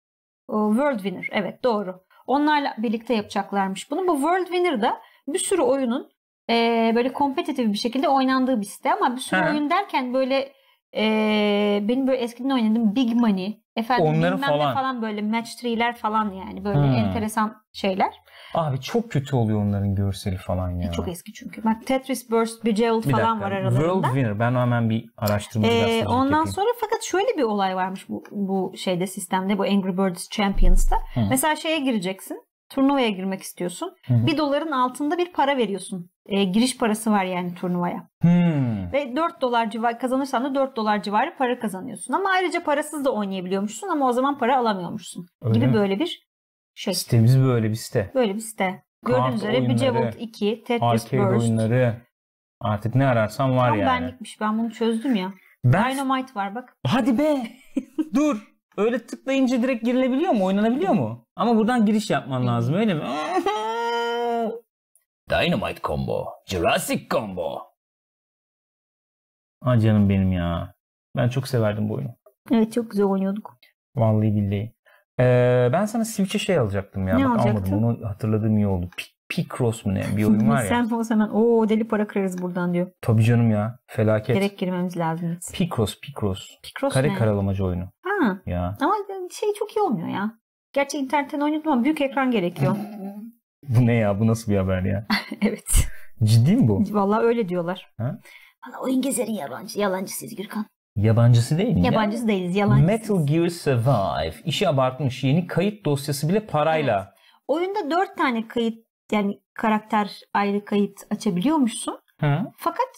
World Winner. Evet doğru. Onlarla birlikte yapacaklarmış. Bunu bu World Winner'da bir sürü oyunun e, böyle kompetitif bir şekilde oynandığı bir site ama bir sürü ha. oyun derken böyle ee, benim böyle eskiden oynadığım Big Money. Efendim Onları bilmem falan. ne falan böyle match 3'ler falan yani böyle hmm. enteresan şeyler. Abi çok kötü oluyor onların görseli falan ya. E, çok eski çünkü. Bak Tetris Burst, Bejeweled bir falan dakika. var aralarında. World Winner. Ben hemen bir araştırma ee, Ondan yapayım. sonra fakat şöyle bir olay varmış bu, bu şeyde sistemde bu Angry Birds Champions'ta. Hı. Mesela şeye gireceksin. Turnuvaya girmek istiyorsun. Hı. Bir doların altında bir para veriyorsun e, giriş parası var yani turnuvaya. Hmm. Ve 4 dolar civarı kazanırsan da 4 dolar civarı para kazanıyorsun. Ama ayrıca parasız da oynayabiliyormuşsun ama o zaman para alamıyormuşsun. Öyle gibi mi? böyle bir şey. Sitemiz böyle bir site. Böyle bir site. Gördüğünüz üzere Bejeweled 2, Tetris Arcade Burst. oyunları. Artık ne ararsan var Tam yani. benlikmiş. Ben bunu çözdüm ya. Ben... Dynamite var bak. Hadi be. Dur. Öyle tıklayınca direkt girilebiliyor mu? Oynanabiliyor mu? Ama buradan giriş yapman lazım öyle mi? Dynamite Combo. Jurassic Combo. Ah canım benim ya. Ben çok severdim bu oyunu. Evet çok güzel oynuyorduk. Vallahi billahi. Ee, ben sana Switch'e şey alacaktım ya. Ne Bak, Almadım. Onu hatırladığım iyi oldu. P- Picross mu ne? Bir oyun var ya. Sen o zaman o deli para kırarız buradan diyor. Tabii canım ya. Felaket. Gerek girmemiz lazım. Picross, Picross. Picross Kare ne? karalamacı oyunu. Ha. Ya. Ama şey çok iyi olmuyor ya. Gerçi internetten oynadım ama büyük ekran gerekiyor. Bu ne ya? Bu nasıl bir haber ya? evet. Ciddi mi bu? Vallahi öyle diyorlar. Ha? Valla o İngilizlerin yabancı, yalancısıyız Gürkan. Yabancısı değil mi? Yabancısı ya? değiliz, yalancısıyız. Metal Gear Survive. İşi abartmış. Yeni kayıt dosyası bile parayla. Evet. Oyunda dört tane kayıt yani karakter ayrı kayıt açabiliyormuşsun. Ha. Fakat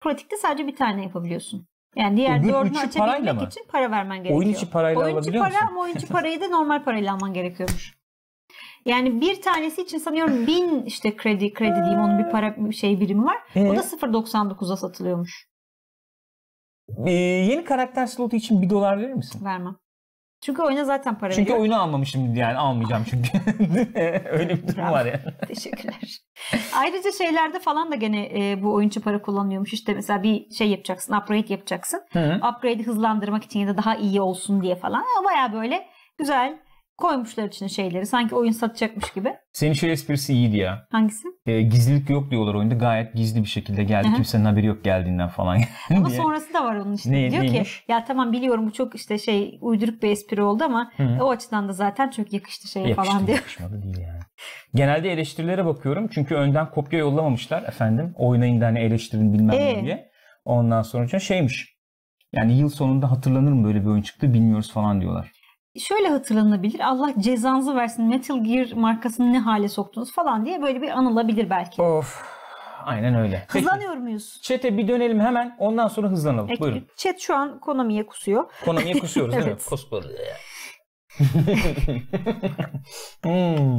pratikte sadece bir tane yapabiliyorsun. Yani diğer Öbür dördünü açabilmek için para vermen gerekiyor. Oyun içi parayla oyun içi para musun? ama oyun içi parayı da normal parayla alman gerekiyormuş. Yani bir tanesi için sanıyorum bin işte kredi kredi diyeyim onun bir para şey birimi var. Ee, o da 0.99'a ee? satılıyormuş. Ee, yeni karakter slotu için bir dolar verir misin? Vermem. Çünkü oyuna zaten para Çünkü veriyor. oyunu almamışım yani almayacağım çünkü. Öyle bir durum Bravo. var yani. Teşekkürler. Ayrıca şeylerde falan da gene e, bu oyuncu para kullanıyormuş. İşte mesela bir şey yapacaksın, upgrade yapacaksın. Hı-hı. Upgrade'i hızlandırmak için ya da daha iyi olsun diye falan. Baya böyle güzel Koymuşlar içine şeyleri. Sanki oyun satacakmış gibi. Senin şey esprisi iyiydi ya. Hangisi? E, gizlilik yok diyorlar oyunda. Gayet gizli bir şekilde geldi. Hı-hı. Kimsenin haberi yok geldiğinden falan. ama sonrası da var onun işte. Ne, Diyor neymiş? ki ya tamam biliyorum bu çok işte şey uyduruk bir espri oldu ama Hı-hı. o açıdan da zaten çok yakıştı şey. yakıştı, falan diyor. Yakışmadı değil yani. Genelde eleştirilere bakıyorum. Çünkü önden kopya yollamamışlar efendim. Oynayın da hani eleştirin bilmem ne ee? diye. Ondan sonra şey, şeymiş. Yani yıl sonunda hatırlanır mı böyle bir oyun çıktı bilmiyoruz falan diyorlar şöyle hatırlanabilir. Allah cezanızı versin Metal Gear markasını ne hale soktunuz falan diye böyle bir anılabilir belki. Of. Aynen öyle. Hızlanıyor Peki. muyuz? Çete bir dönelim hemen. Ondan sonra hızlanalım. Peki. Buyurun. Chat şu an Konami'ye kusuyor. Konami'ye kusuyoruz evet. değil mi? Kosbor hmm.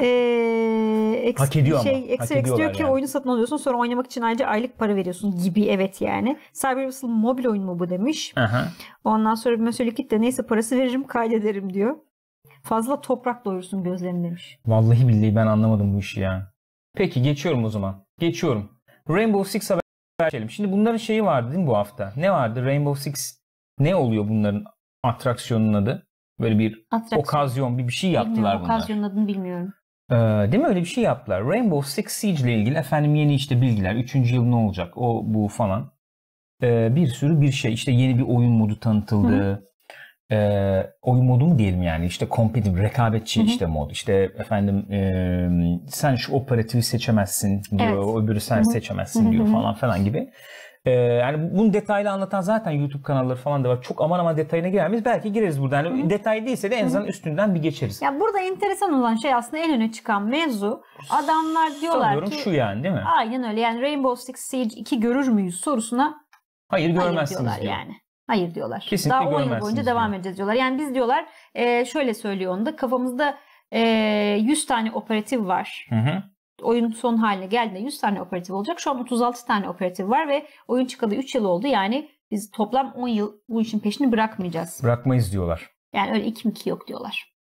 ee, X, Hak ediyor şey, ama. X, Hak X diyor yani. ki oyunu satın alıyorsun sonra oynamak için ayrıca aylık para veriyorsun gibi evet yani. Cyber Whistle mobil oyun mu bu demiş. Aha. Ondan sonra bir mesela de neyse parası veririm kaydederim diyor. Fazla toprak doyursun gözlerini demiş. Vallahi billahi ben anlamadım bu işi ya. Peki geçiyorum o zaman. Geçiyorum. Rainbow Six haber geçelim. Şimdi bunların şeyi vardı değil mi bu hafta? Ne vardı? Rainbow Six ne oluyor bunların atraksiyonun adı? Böyle bir Atraksiyon. okazyon bir bir şey yaptılar bilmiyorum, bunlar. Okazyonun adını bilmiyorum. Ee, değil mi öyle bir şey yaptılar. Rainbow Six Siege ile ilgili efendim yeni işte bilgiler. Üçüncü yıl ne olacak o bu falan. Ee, bir sürü bir şey. işte yeni bir oyun modu tanıtıldı. Hı. Ee, oyun modu mu diyelim yani işte kompetitif rekabetçi Hı-hı. işte mod işte efendim e, sen şu operatifi seçemezsin diyor evet. öbürü sen Hı-hı. seçemezsin Hı-hı. diyor falan falan gibi ee, yani bunu detaylı anlatan zaten YouTube kanalları falan da var. Çok aman aman detayına giremeyiz. Belki gireriz burada. Yani detay değilse de en azından üstünden bir geçeriz. Ya burada enteresan olan şey aslında en öne çıkan mevzu. Adamlar diyorlar Sanıyorum ki şu yani değil mi? Aynen öyle. Yani Rainbow Six Siege 2 görür müyüz sorusuna hayır görmezsiniz hayır diyorlar diyor. yani. Hayır diyorlar. Kesinlikle Daha 10 yıl boyunca diyor. devam edeceğiz diyorlar. Yani biz diyorlar e, şöyle söylüyor onu da kafamızda 100 e, tane operatif var. Hı hı oyun son haline geldiğinde 100 tane operatif olacak. Şu an 36 tane operatif var ve oyun çıkalı 3 yıl oldu. Yani biz toplam 10 yıl bu işin peşini bırakmayacağız. Bırakmayız diyorlar. Yani öyle iki miki yok diyorlar.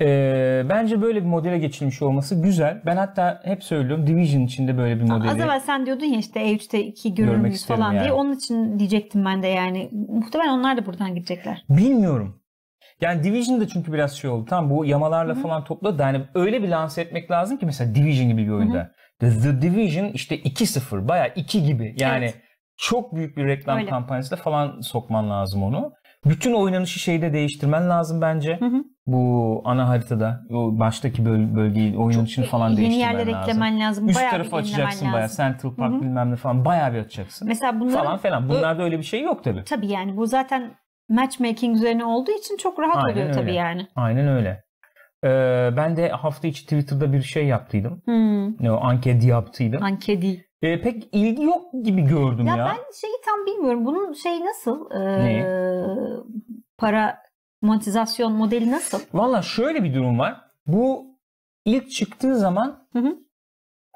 Ee, bence böyle bir modele geçilmiş olması güzel. Ben hatta hep söylüyorum Division içinde böyle bir modeli. Az evvel sen diyordun ya işte E3'te 2 görür müyüz falan yani. diye. Onun için diyecektim ben de yani. Muhtemelen onlar da buradan gidecekler. Bilmiyorum. Yani division Division'da çünkü biraz şey oldu. Tam bu yamalarla Hı-hı. falan topladı da hani öyle bir lanse etmek lazım ki mesela Division gibi bir oyunda. hı The Division işte 2-0 baya 2 gibi. Yani evet. çok büyük bir reklam öyle. kampanyasıyla falan sokman lazım onu. Bütün oynanışı şeyde değiştirmen lazım bence. Hı hı. Bu ana haritada, o baştaki böl bölgeyi, oynanışını Çok falan değiştirmen lazım. Yeni yerler eklemen lazım. Üst bayağı tarafı açacaksın bayağı. Central Park hı hı. bilmem ne falan bayağı bir açacaksın. Mesela bunlar Falan falan. Bunlarda öyle bir şey yok tabii. Tabii yani bu zaten matchmaking üzerine olduğu için çok rahat Aynen oluyor öyle. tabii yani. Aynen öyle. Ee, ben de hafta içi Twitter'da bir şey yaptıydım. Hmm. Ne o ankedi yaptıydım. Anketi. Ee, pek ilgi yok gibi gördüm ya. Ya ben şeyi tam bilmiyorum. Bunun şey nasıl? Ee, Neyi? Para monetizasyon modeli nasıl? Valla şöyle bir durum var. Bu ilk çıktığı zaman hı hı.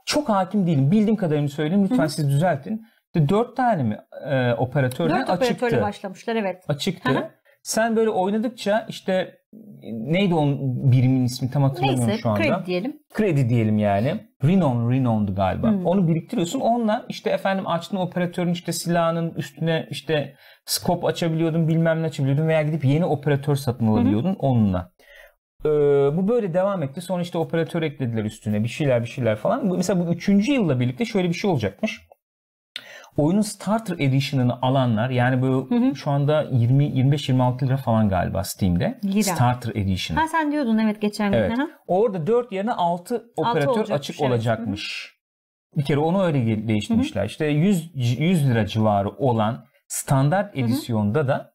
çok hakim değilim. Bildiğim kadarını söyleyeyim. Lütfen hı hı. siz düzeltin. Dört tane mi e, operatörle Dört açıktı. operatörle başlamışlar evet. Açıktı. Sen böyle oynadıkça işte neydi onun birimin ismi tam hatırlamıyorum Neyse, şu anda. Neyse kredi diyelim. Kredi diyelim yani. Rinon, Rinon'du galiba. Hmm. Onu biriktiriyorsun. Onunla işte efendim açtığın operatörün işte silahının üstüne işte scope açabiliyordun bilmem ne açabiliyordun veya gidip yeni operatör satın alabiliyordun hmm. onunla. Ee, bu böyle devam etti. Sonra işte operatör eklediler üstüne bir şeyler bir şeyler falan. Mesela bu üçüncü yılla birlikte şöyle bir şey olacakmış oyunun Starter Edition'ını alanlar yani bu şu anda 20-25-26 lira falan galiba Steam'de. Lira. Starter Edition. Ha sen diyordun evet geçen gün. Evet. Orada 4 yerine 6, 6 operatör olacakmış, açık olacakmış. Hı. Bir kere onu öyle değiştirmişler. Hı İşte 100, 100 lira civarı olan standart edisyonda hı hı. da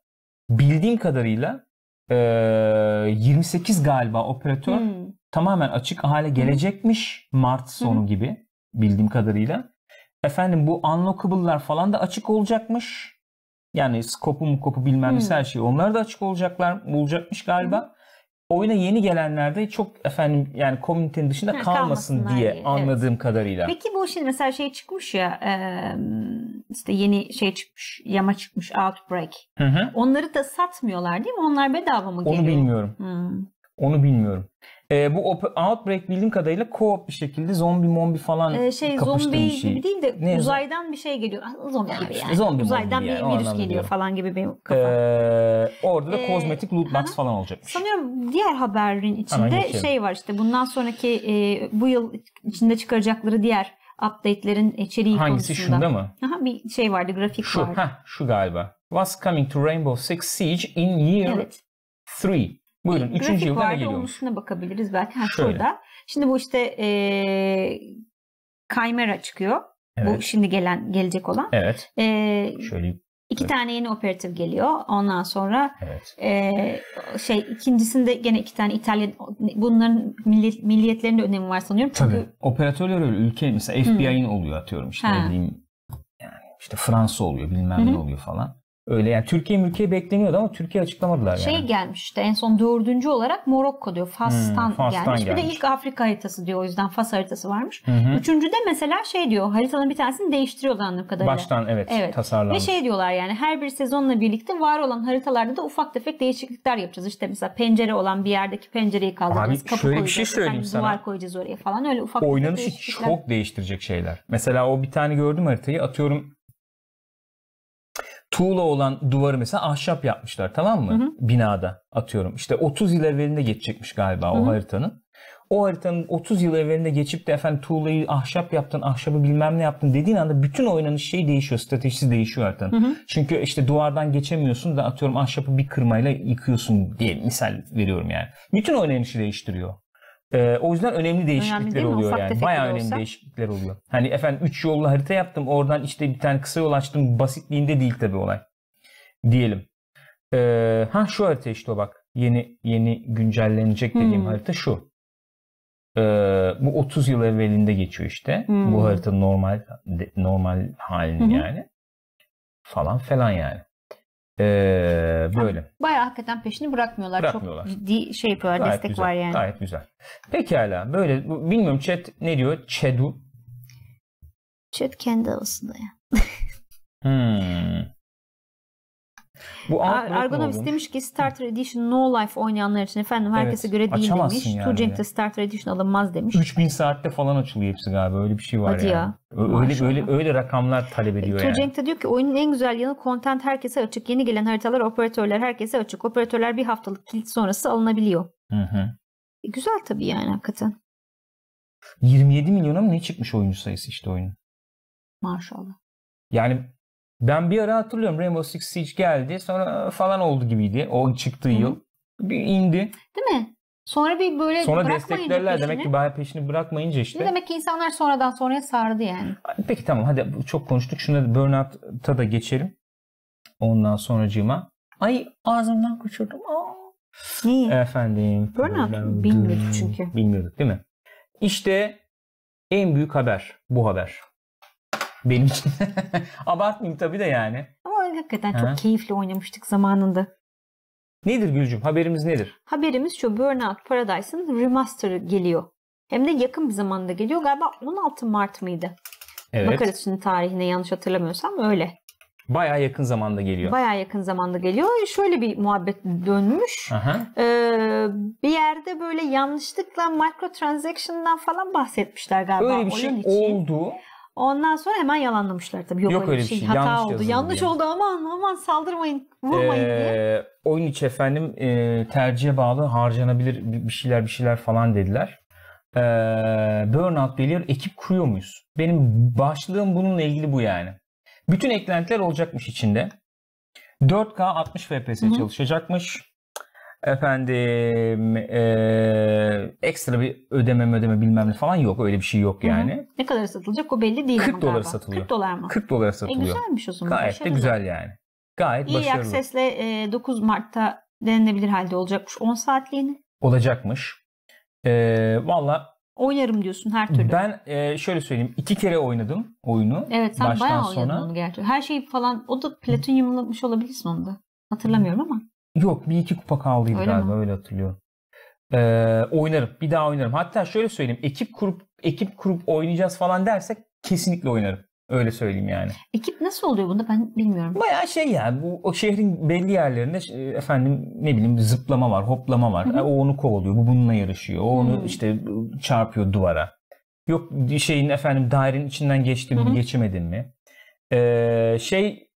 bildiğim kadarıyla e, 28 galiba operatör hı. Hmm. tamamen açık hale gelecekmiş Mart sonu hı hı. gibi bildiğim kadarıyla. Efendim bu unlockable'lar falan da açık olacakmış. Yani skopu mu kopu bilmem hmm. her şey. Onlar da açık olacaklar olacakmış galiba. Hmm. Oyuna yeni gelenler de çok efendim yani komünitenin dışında kalmasın, diye, anladığım evet. kadarıyla. Peki bu şimdi mesela şey çıkmış ya işte yeni şey çıkmış yama çıkmış Outbreak. Hı hı. Onları da satmıyorlar değil mi? Onlar bedava mı geliyor? Onu bilmiyorum. Hmm. Onu bilmiyorum. E, bu Outbreak bildiğim kadarıyla co-op bir şekilde zombi mombi falan ee, şey, kapıştığı bir şey. Zombi değil de ne? uzaydan bir şey geliyor. Zombi yani işte, Zombi uzaydan bir yani, virüs geliyor diyorum. falan gibi benim kafam. Ee, orada da ee, kozmetik loot box falan olacakmış. Sanıyorum diğer haberin içinde şey var işte bundan sonraki e, bu yıl içinde çıkaracakları diğer update'lerin içeriği Hangisi konusunda. Hangisi şunda mı? Aha, bir şey vardı grafik şu, vardı. Heh, şu galiba. What's coming to Rainbow Six Siege in year 3. Evet. Three. Buyurun. Üçüncü grafik yılda ne geliyormuş? Olmasına bakabiliriz belki. Ha, Şöyle. Şurada. Şimdi bu işte e, Chimera çıkıyor. Evet. Bu şimdi gelen gelecek olan. Evet. E, Şöyle İki evet. tane yeni operatif geliyor. Ondan sonra evet. e, şey ikincisinde gene iki tane İtalya bunların millet, milliyetlerinin önemi var sanıyorum. Çünkü... Tabii. Operatörler öyle ülke mesela FBI'nin oluyor atıyorum işte ha. ne diyeyim yani işte Fransa oluyor bilmem ne oluyor falan. Öyle yani Türkiye mülkiye bekleniyordu ama Türkiye açıklamadılar şey yani. Şey gelmişti en son dördüncü olarak Morokko diyor. Fas'tan, hmm, Fas'tan gelmiş. gelmiş. Bir de ilk Afrika haritası diyor o yüzden Fas haritası varmış. Hı hı. Üçüncüde mesela şey diyor haritanın bir tanesini değiştiriyorlar anladığım kadarıyla. Baştan evet, evet. tasarlanmış. Ve şey diyorlar yani her bir sezonla birlikte var olan haritalarda da ufak tefek değişiklikler yapacağız. İşte mesela pencere olan bir yerdeki pencereyi kaldıracağız. Abi kapı şöyle bir şey söyleyeyim sana. Duvar koyacağız oraya falan öyle ufak Oynanışı çok değiştirecek şeyler. Mesela o bir tane gördüm haritayı atıyorum tuğla olan duvarı mesela ahşap yapmışlar tamam mı? Hı hı. Binada atıyorum. İşte 30 yıl evvelinde geçecekmiş galiba hı hı. o haritanın. O haritanın 30 yıl evvelinde geçip de efendim tuğlayı ahşap yaptın, ahşabı bilmem ne yaptın dediğin anda bütün oynanış şey değişiyor, stratejisi değişiyor haritanın. Hı hı. Çünkü işte duvardan geçemiyorsun da atıyorum ahşabı bir kırmayla yıkıyorsun diye misal veriyorum yani. Bütün oynanışı değiştiriyor. Ee, o yüzden önemli değişiklikler önemli oluyor yani. Bayağı önemli değişiklikler oluyor. Hani efendim 3 yollu harita yaptım. Oradan işte bir tane kısa yol açtım. Basitliğinde değil tabi olay. Diyelim. Ee, ha şu harita işte o bak. Yeni yeni güncellenecek dediğim hmm. harita şu. Ee, bu 30 yıl evvelinde geçiyor işte. Hmm. Bu harita normal normal halini hmm. yani. Falan falan yani. Ee, böyle. Yani bayağı hakikaten peşini bırakmıyorlar. bırakmıyorlar. Çok ciddi şey yapıyorlar, gayet destek güzel, var yani. Gayet güzel. Pekala. Böyle bilmiyorum chat ne diyor? Chedu. Chat kendi arasında ya. hmm. Bu Ergonomist demiş ki Starter Edition No Life oynayanlar için efendim herkese evet, göre değil demiş. Yani. Turing'de Starter Edition alınmaz demiş. 3000 saatte falan açılıyor hepsi galiba öyle bir şey var Hadi yani. ya. Öyle, öyle, öyle rakamlar talep ediyor Turing yani. Turing de diyor ki oyunun en güzel yanı content herkese açık. Yeni gelen haritalar operatörler herkese açık. Operatörler bir haftalık kilit sonrası alınabiliyor. Hı hı. E, güzel tabii yani hakikaten. 27 milyona mı ne çıkmış oyuncu sayısı işte oyunun? Maşallah. Yani ben bir ara hatırlıyorum Rainbow Six Siege geldi sonra falan oldu gibiydi o çıktığı Hı-hı. yıl. Bir indi. Değil mi? Sonra bir böyle Sonra desteklerler demek ki bayağı peşini bırakmayınca işte. Ne demek ki insanlar sonradan sonraya sardı yani. Peki tamam hadi çok konuştuk. Şunu da Burnout'a da geçelim. Ondan sonracığıma. Ay ağzımdan kaçırdım. Niye? Efendim. Burnout bilmiyorduk çünkü. Bilmiyorduk değil mi? İşte en büyük haber bu haber. Benim için. Abartmayayım tabii de yani. Ama hakikaten çok keyifli oynamıştık zamanında. Nedir Gülcüm? Haberimiz nedir? Haberimiz şu Burnout Paradise'ın remaster'ı geliyor. Hem de yakın bir zamanda geliyor. Galiba 16 Mart mıydı? Evet. Bakarız şimdi tarihine yanlış hatırlamıyorsam öyle. Baya yakın zamanda geliyor. Baya yakın zamanda geliyor. Şöyle bir muhabbet dönmüş. Aha. Ee, bir yerde böyle yanlışlıkla microtransaction'dan falan bahsetmişler galiba. Öyle bir şey için. oldu. Ondan sonra hemen yalanlamışlar tabii. Yok, Yok öyle bir şey, şey. Hata yanlış oldu. Yanlış yani. oldu aman aman saldırmayın. Vurmayın ee, diye. Oyun içi efendim e, tercihe bağlı harcanabilir bir şeyler bir şeyler falan dediler. Ee, Burnout Failure ekip kuruyor muyuz? Benim başlığım bununla ilgili bu yani. Bütün eklentiler olacakmış içinde. 4K 60 FPS Hı-hı. çalışacakmış. Efendim e, ekstra bir ödeme ödeme bilmem ne falan yok. Öyle bir şey yok yani. Hı-hı. Ne kadar satılacak o belli değil 40 dolara satılıyor. 40 dolar mı? 40 dolara e, satılıyor. E güzelmiş o zaman. Gayet başarılı. de güzel yani. Gayet İyi başarılı. İyi Access'le e, 9 Mart'ta denenebilir halde olacakmış 10 saatliğini. Olacakmış. E, Valla Oynarım diyorsun her türlü. Ben e, şöyle söyleyeyim. iki kere oynadım oyunu. Evet sen Baştan bayağı oynadın sonra. onu gerçi. Her şeyi falan. O da platinyumlamış olabilirsin onu da. Hatırlamıyorum ama. Yok bir iki kupa kaldıydı öyle galiba mi? öyle hatırlıyorum. Ee, oynarım. Bir daha oynarım. Hatta şöyle söyleyeyim. Ekip kurup ekip kurup oynayacağız falan dersek kesinlikle oynarım. Öyle söyleyeyim yani. Ekip nasıl oluyor bunda ben bilmiyorum. Baya şey yani bu o şehrin belli yerlerinde e, efendim ne bileyim zıplama var, hoplama var. Hı hı. E, o onu kovalıyor, bu bununla yarışıyor. O onu hı. Hmm. işte çarpıyor duvara. Yok şeyin efendim dairenin içinden geçtin mi, geçemedin mi? Ee, şey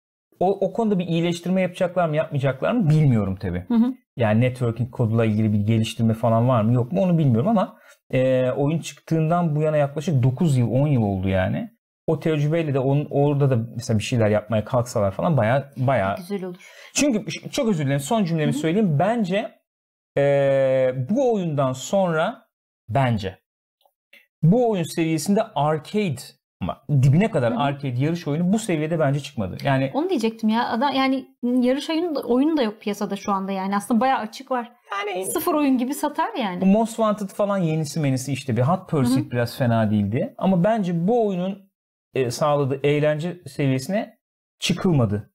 o, o konuda bir iyileştirme yapacaklar mı yapmayacaklar mı bilmiyorum tabi. Yani networking koduyla ilgili bir geliştirme falan var mı yok mu onu bilmiyorum ama e, oyun çıktığından bu yana yaklaşık 9 yıl 10 yıl oldu yani. O tecrübeyle de onun, orada da mesela bir şeyler yapmaya kalksalar falan baya baya güzel olur. Çünkü çok özür dilerim son cümlemi hı hı. söyleyeyim. Bence e, bu oyundan sonra bence bu oyun seviyesinde arcade dibine kadar Hı-hı. arcade yarış oyunu bu seviyede bence çıkmadı. Yani Onu diyecektim ya. Adam yani yarış oyunu da, oyunu da yok piyasada şu anda yani. Aslında bayağı açık var. Yani sıfır oyun gibi satar yani. Bu Most Wanted falan yenisi menisi işte bir Hot Pursuit Hı-hı. biraz fena değildi. Ama bence bu oyunun e, sağladığı eğlence seviyesine çıkılmadı.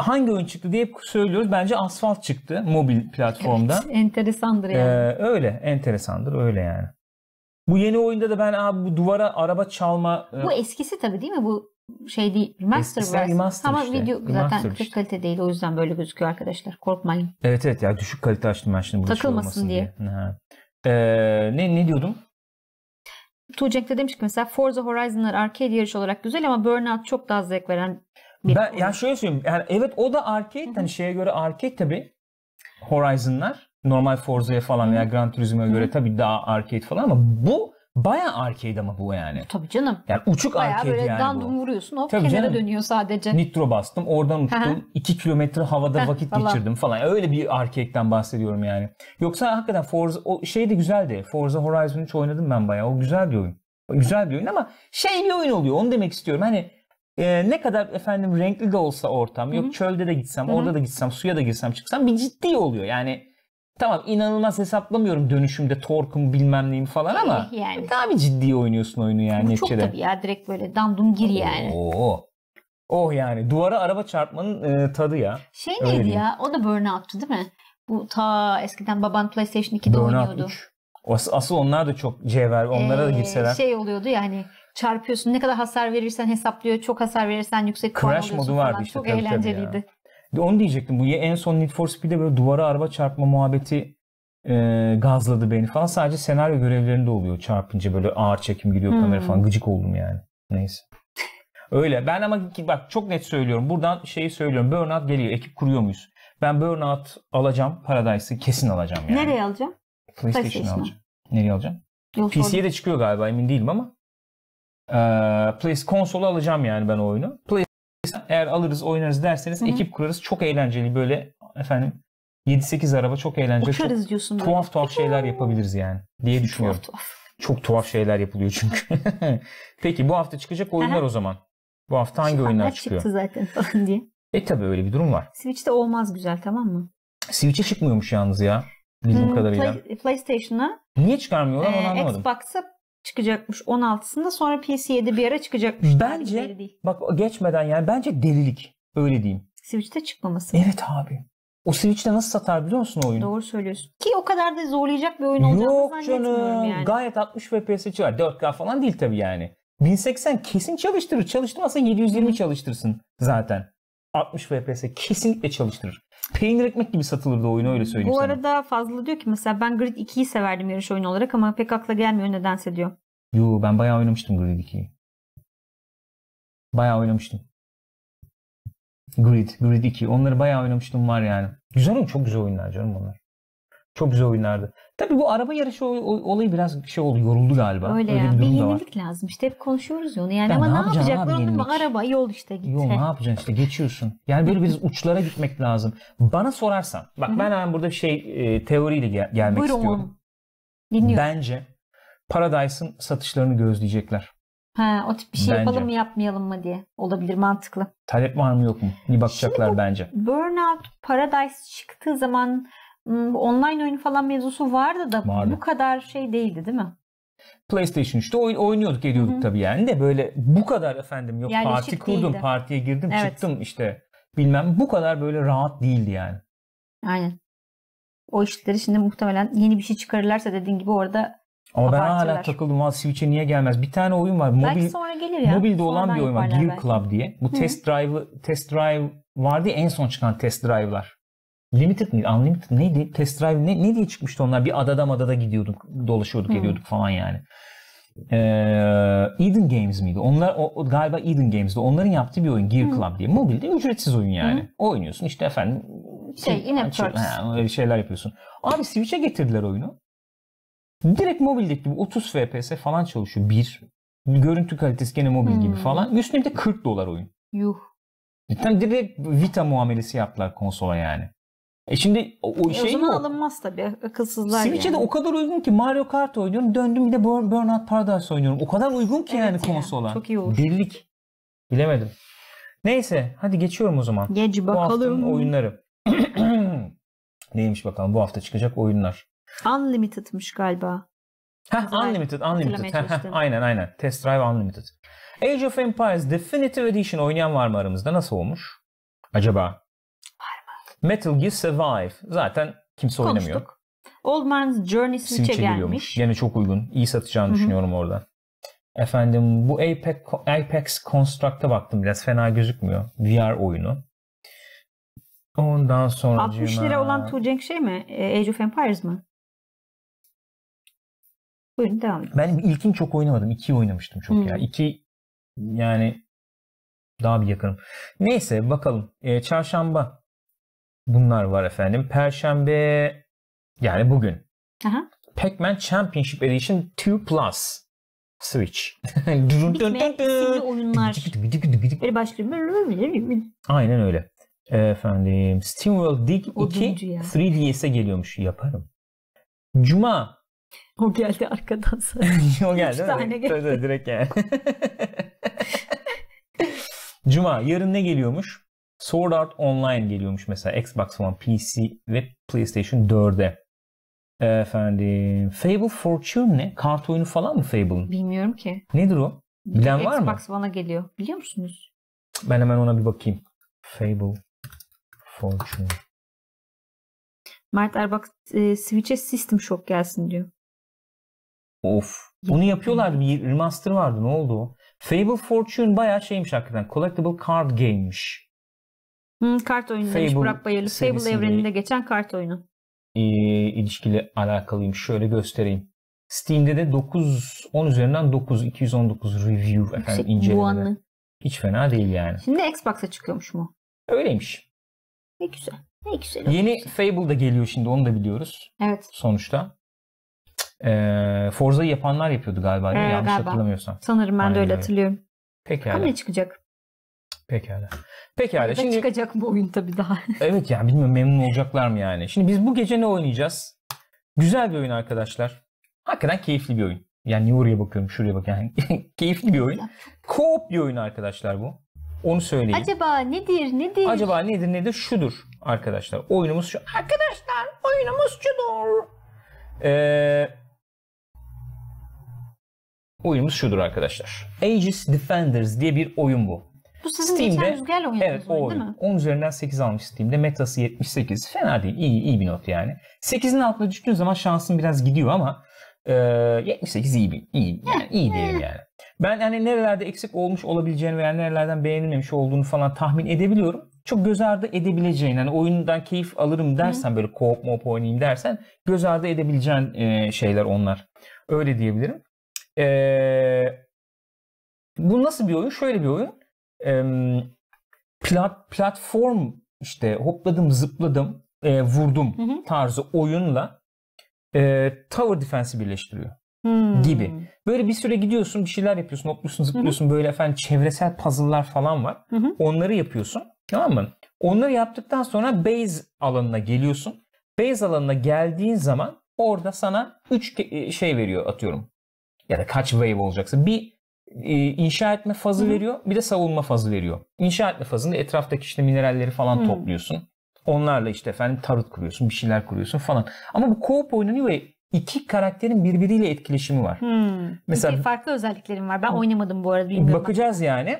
Hangi oyun çıktı diye hep söylüyoruz. Bence Asfalt çıktı mobil platformda. Evet, enteresandır yani. Ee, öyle, enteresandır öyle yani. Bu yeni oyunda da ben abi bu duvara araba çalma... E, bu eskisi tabii değil mi? Bu şey değil. Remaster Eskisi remaster Ama işte. video remaster zaten işte. kalite değil. O yüzden böyle gözüküyor arkadaşlar. Korkmayın. Evet evet ya düşük kalite açtım ben şimdi. Bu Takılmasın diye. diye. Ee, ne, ne diyordum? Tuğcenk de demiş ki mesela Forza Horizon'lar arcade yarış olarak güzel ama Burnout çok daha zevk veren bir ben, Ya şöyle söyleyeyim. Yani evet o da arcade. Hı-hı. Hani şeye göre arcade tabii. Horizon'lar normal Forza'ya falan veya Gran Turismo'ya göre tabii daha arcade falan ama bu Baya arcade ama bu yani. Tabii canım. Yani uçuk Bayağı arcade böyle yani dandum bu. vuruyorsun hop Tabii kenara canım. dönüyor sadece. Nitro bastım oradan uçtum. 2 kilometre havada vakit geçirdim falan. Öyle bir arcade'den bahsediyorum yani. Yoksa hakikaten Forza o şey de güzeldi. Forza Horizon 3 oynadım ben bayağı. O güzel bir oyun. güzel bir oyun ama şey bir oyun oluyor. Onu demek istiyorum. Hani e, ne kadar efendim renkli de olsa ortam. Yok Hı-hı. çölde de gitsem, Hı-hı. orada da gitsem, suya da girsem, çıksam bir ciddi oluyor. Yani Tamam inanılmaz hesaplamıyorum dönüşümde torkum bilmem neyim falan ama eh yani. daha bir ciddi oynuyorsun oyunu yani Bu neticede. Çok tabii ya direkt böyle dandum gir yani. Oo. Oh yani duvara araba çarpmanın e, tadı ya. Şey Öyle neydi diyeyim. ya o da Burnout'tu değil mi? Bu ta eskiden baban PlayStation 2'de Burnout oynuyordu. 3. As- asıl onlar da çok cevher onlara ee, da girseler. Şey oluyordu yani çarpıyorsun ne kadar hasar verirsen hesaplıyor çok hasar verirsen yüksek puan Crash alıyorsun modu vardı falan. işte. Çok tabii, eğlenceliydi. Tabii ya. Onu diyecektim. Bu en son Need for Speed'de böyle duvara araba çarpma muhabbeti e, gazladı beni falan. Sadece senaryo görevlerinde oluyor çarpınca böyle ağır çekim gidiyor hmm. kamera falan. Gıcık oldum yani. Neyse. Öyle. Ben ama bak çok net söylüyorum. Buradan şeyi söylüyorum. Burnout geliyor. Ekip kuruyor muyuz? Ben Burnout alacağım. Paradise'ı kesin alacağım yani. Nereye alacağım? PlayStation, PlayStation alacağım. Nereye alacağım? Yok, PC'ye de çıkıyor galiba emin değilim ama. Ee, Play konsolu alacağım yani ben oyunu. Play Dolayısıyla eğer alırız oynarız derseniz Hı-hı. ekip kurarız. Çok eğlenceli böyle efendim 7-8 araba çok eğlenceli. Uçarız çok diyorsun. Tuhaf böyle. tuhaf şeyler yapabiliriz yani diye düşünüyorum. Tuhaf tuhaf. Çok tuhaf şeyler yapılıyor çünkü. Peki bu hafta çıkacak oyunlar Aha. o zaman. Bu hafta hangi Şifanlar oyunlar çıkıyor? çıktı zaten falan diye. E tabi öyle bir durum var. Switch'te olmaz güzel tamam mı? Switch'e çıkmıyormuş yalnız ya. Bildiğim hmm, kadarıyla. Play, PlayStation'a. Niye çıkarmıyorlar ee, onu e, anlamadım. Xbox'a çıkacakmış 16'sında sonra PC7 bir ara çıkacakmış. Bence bak geçmeden yani bence delilik öyle diyeyim. Switch'te çıkmaması. Evet abi. O Switch'te nasıl satar biliyor musun oyunu? Doğru söylüyorsun. Ki o kadar da zorlayacak bir oyun olacağını Yok canım. Yani. Gayet 60 FPS çıkar. 4K falan değil tabii yani. 1080 kesin çalıştırır. Çalıştırmazsa 720 çalıştırsın zaten. 60 FPS kesinlikle çalıştırır peynir ekmek gibi satılırdı oyunu öyle söyleyeyim Bu sana. arada fazla diyor ki mesela ben Grid 2'yi severdim yarış oyunu olarak ama pek akla gelmiyor nedense diyor. Yo ben bayağı oynamıştım Grid 2'yi. Bayağı oynamıştım. Grid, Grid 2 onları bayağı oynamıştım var yani. Güzel oyun çok güzel oyunlar canım onlar. Çok güzel oynardı. Tabii bu araba yarışı olayı biraz şey oldu yoruldu galiba. Öyle, Öyle ya. bir, bir yenilik lazım. İşte hep konuşuyoruz ya onu yani. Ya ama ne, ne yapacaklar onu mu? Araba yol işte gitti. Yol ne yapacaksın işte geçiyorsun. Yani böyle biraz uçlara gitmek lazım. Bana sorarsan bak ben hemen burada bir şey e, teoriyle gel- gelmek Buyurun. istiyorum. Dinliyorum. Bence Paradise'ın satışlarını gözleyecekler. Ha, o tip bir şey bence. yapalım mı yapmayalım mı diye. Olabilir mantıklı. Talep var mı yok mu? Ni bakacaklar Şimdi bu bence. Burnout Paradise çıktığı zaman Hmm, online oyun falan mevzusu vardı da vardı. bu kadar şey değildi değil mi? PlayStation işte oyn oynuyorduk ediyorduk Hı-hı. tabii yani de böyle bu kadar efendim yok Yerleşik parti kurdum değildi. partiye girdim evet. çıktım işte bilmem bu kadar böyle rahat değildi yani. Aynen. O işleri şimdi muhtemelen yeni bir şey çıkarırlarsa dediğin gibi orada ama ben hala takıldım. Valla Switch'e niye gelmez? Bir tane oyun var. Mobil, Belki sonra gelir ya. Mobilde Sonradan olan bir oyun var. Gear belki. Club diye. Bu Hı. test drive test drive vardı ya en son çıkan test drive'lar. Limited mi? Unlimited neydi? Test drive ne, ne diye çıkmıştı onlar? Bir adada adada gidiyorduk, dolaşıyorduk, hmm. geliyorduk falan yani. Ee, Eden Games miydi? Onlar o, o, galiba Eden Games'di. Onların yaptığı bir oyun Gear hmm. Club diye. Mobilde ücretsiz oyun yani. Hmm. Oynuyorsun işte efendim. Şey, şey yine yani öyle şeyler yapıyorsun. Abi Switch'e getirdiler oyunu. Direkt mobildeki gibi 30 FPS falan çalışıyor. Bir. Görüntü kalitesi gene mobil hmm. gibi falan. Üstüne de 40 dolar oyun. Yuh. Tam direkt Vita muamelesi yaptılar konsola yani. E şimdi o, o e şey o zaman alınmaz tabii. Akılsızlar Switch'e yani. de o kadar uygun ki Mario Kart oynuyorum. Döndüm bir de Burn, Burnout Paradise oynuyorum. O kadar uygun ki evet yani, yani olan. Çok iyi olur. Delilik. Bilemedim. Neyse hadi geçiyorum o zaman. Geç bakalım. Bu oyunları. Neymiş bakalım bu hafta çıkacak oyunlar. Unlimited'mış galiba. Heh, Unlimited, Unlimited. aynen aynen. Test Drive Unlimited. Age of Empires Definitive Edition oynayan var mı aramızda? Nasıl olmuş? Acaba Metal Gear Survive zaten kimse Konuştuk. oynamıyor. Old Man's Journey Switch'e gelmiş. Yine çok uygun. İyi satacağını Hı-hı. düşünüyorum orada. Efendim bu Apex, Apex Construct'a baktım biraz fena gözükmüyor. VR oyunu. Ondan sonra 60 lira olan Tucenk şey mi? E, Age of Empires mı? Buyurun devam edin. Ben ilkini çok oynamadım. 2'yi oynamıştım çok hmm. ya. 2 yani daha bir yakınım. Neyse bakalım. E, çarşamba bunlar var efendim. Perşembe yani bugün. Aha. Pac-Man Championship Edition 2 Plus Switch. Bitmeyen oyunlar. Böyle başlıyor. Aynen öyle. Efendim SteamWorld Dig 2 3DS'e geliyormuş. Yaparım. Cuma. O geldi arkadan sonra. o geldi. Üç tane geldi. direkt yani. Cuma. Yarın ne geliyormuş? Sword Art Online geliyormuş mesela Xbox One, PC ve PlayStation 4'e. Efendim Fable Fortune ne? Kart oyunu falan mı Fable'ın? Bilmiyorum ki. Nedir o? Bilen var mı? Xbox One'a geliyor. Biliyor musunuz? Ben hemen ona bir bakayım. Fable Fortune. Mert Erbak e, Switch'e System Shock gelsin diyor. Of. Bunu yapıyorlar Bir remaster vardı. Ne oldu o? Fable Fortune bayağı şeymiş hakikaten. Collectible Card Game'miş. Hı, kart oyunu Fable demiş Burak Bayırlı. Fable evreninde geçen kart oyunu. E, ilişkili alakalıymış. Şöyle göstereyim. Steam'de de 9 10 üzerinden 9 219 review efendim şey, inceleme. Hiç fena değil yani. Şimdi Xbox'a çıkıyormuş mu? Öyleymiş. Ne güzel. Ne güzel. Yeni Fable da geliyor şimdi onu da biliyoruz. Evet. Sonuçta. Ee, Forza'yı yapanlar yapıyordu galiba. Ee, Yanlış galiba. hatırlamıyorsam. Sanırım ben Aynen de öyle, öyle hatırlıyorum. Pekala. Ama ne çıkacak? Pekala. Pekala hala. Şimdi... Çıkacak bu oyun tabii daha. evet yani bilmiyorum memnun olacaklar mı yani. Şimdi biz bu gece ne oynayacağız? Güzel bir oyun arkadaşlar. Hakikaten keyifli bir oyun. Yani niye oraya bakıyorum şuraya bak yani. keyifli bir oyun. Koop bir oyun arkadaşlar bu. Onu söyleyeyim. Acaba nedir nedir? Acaba nedir nedir şudur arkadaşlar. Oyunumuz şu. Arkadaşlar oyunumuz şudur. Ee, oyunumuz şudur arkadaşlar. Aegis Defenders diye bir oyun bu. Bu sizin Steam'de, geçen Rüzgar'la oynadığınız evet, oyun, oyun değil mi? 10 üzerinden 8 almış Steam'de. Metası 78. Fena değil. İyi, iyi bir not yani. 8'in altına düştüğün zaman şansın biraz gidiyor ama e, 78 iyi bir. iyi yani iyi e. diyelim yani. Ben hani nerelerde eksik olmuş olabileceğini veya nerelerden beğenilmemiş olduğunu falan tahmin edebiliyorum. Çok göz ardı edebileceğin hani oyundan keyif alırım dersen Hı. böyle co-op mop oynayayım dersen göz ardı edebileceğin e, şeyler onlar. Öyle diyebilirim. E, bu nasıl bir oyun? Şöyle bir oyun plat, platform işte hopladım zıpladım e, vurdum hı hı. tarzı oyunla e, tower defense'i birleştiriyor. Hmm. gibi. Böyle bir süre gidiyorsun bir şeyler yapıyorsun hopluyorsun zıplıyorsun Hı-hı. böyle efendim çevresel puzzle'lar falan var. Hı-hı. Onları yapıyorsun tamam mı? Onları yaptıktan sonra base alanına geliyorsun. Base alanına geldiğin zaman orada sana 3 e, şey veriyor atıyorum. Ya da kaç wave olacaksa. Bir e, inşa etme fazı Hı-hı. veriyor bir de savunma fazı veriyor. İnşa etme fazında etraftaki işte mineralleri falan Hı-hı. topluyorsun. Onlarla işte efendim tarot kuruyorsun, bir şeyler kuruyorsun falan. Ama bu co-op oynanıyor ve iki karakterin birbiriyle etkileşimi var. Hmm. Mesela iki farklı özelliklerim var. Ben oynamadım bu arada bilmiyorum. Bakacağız ben. yani.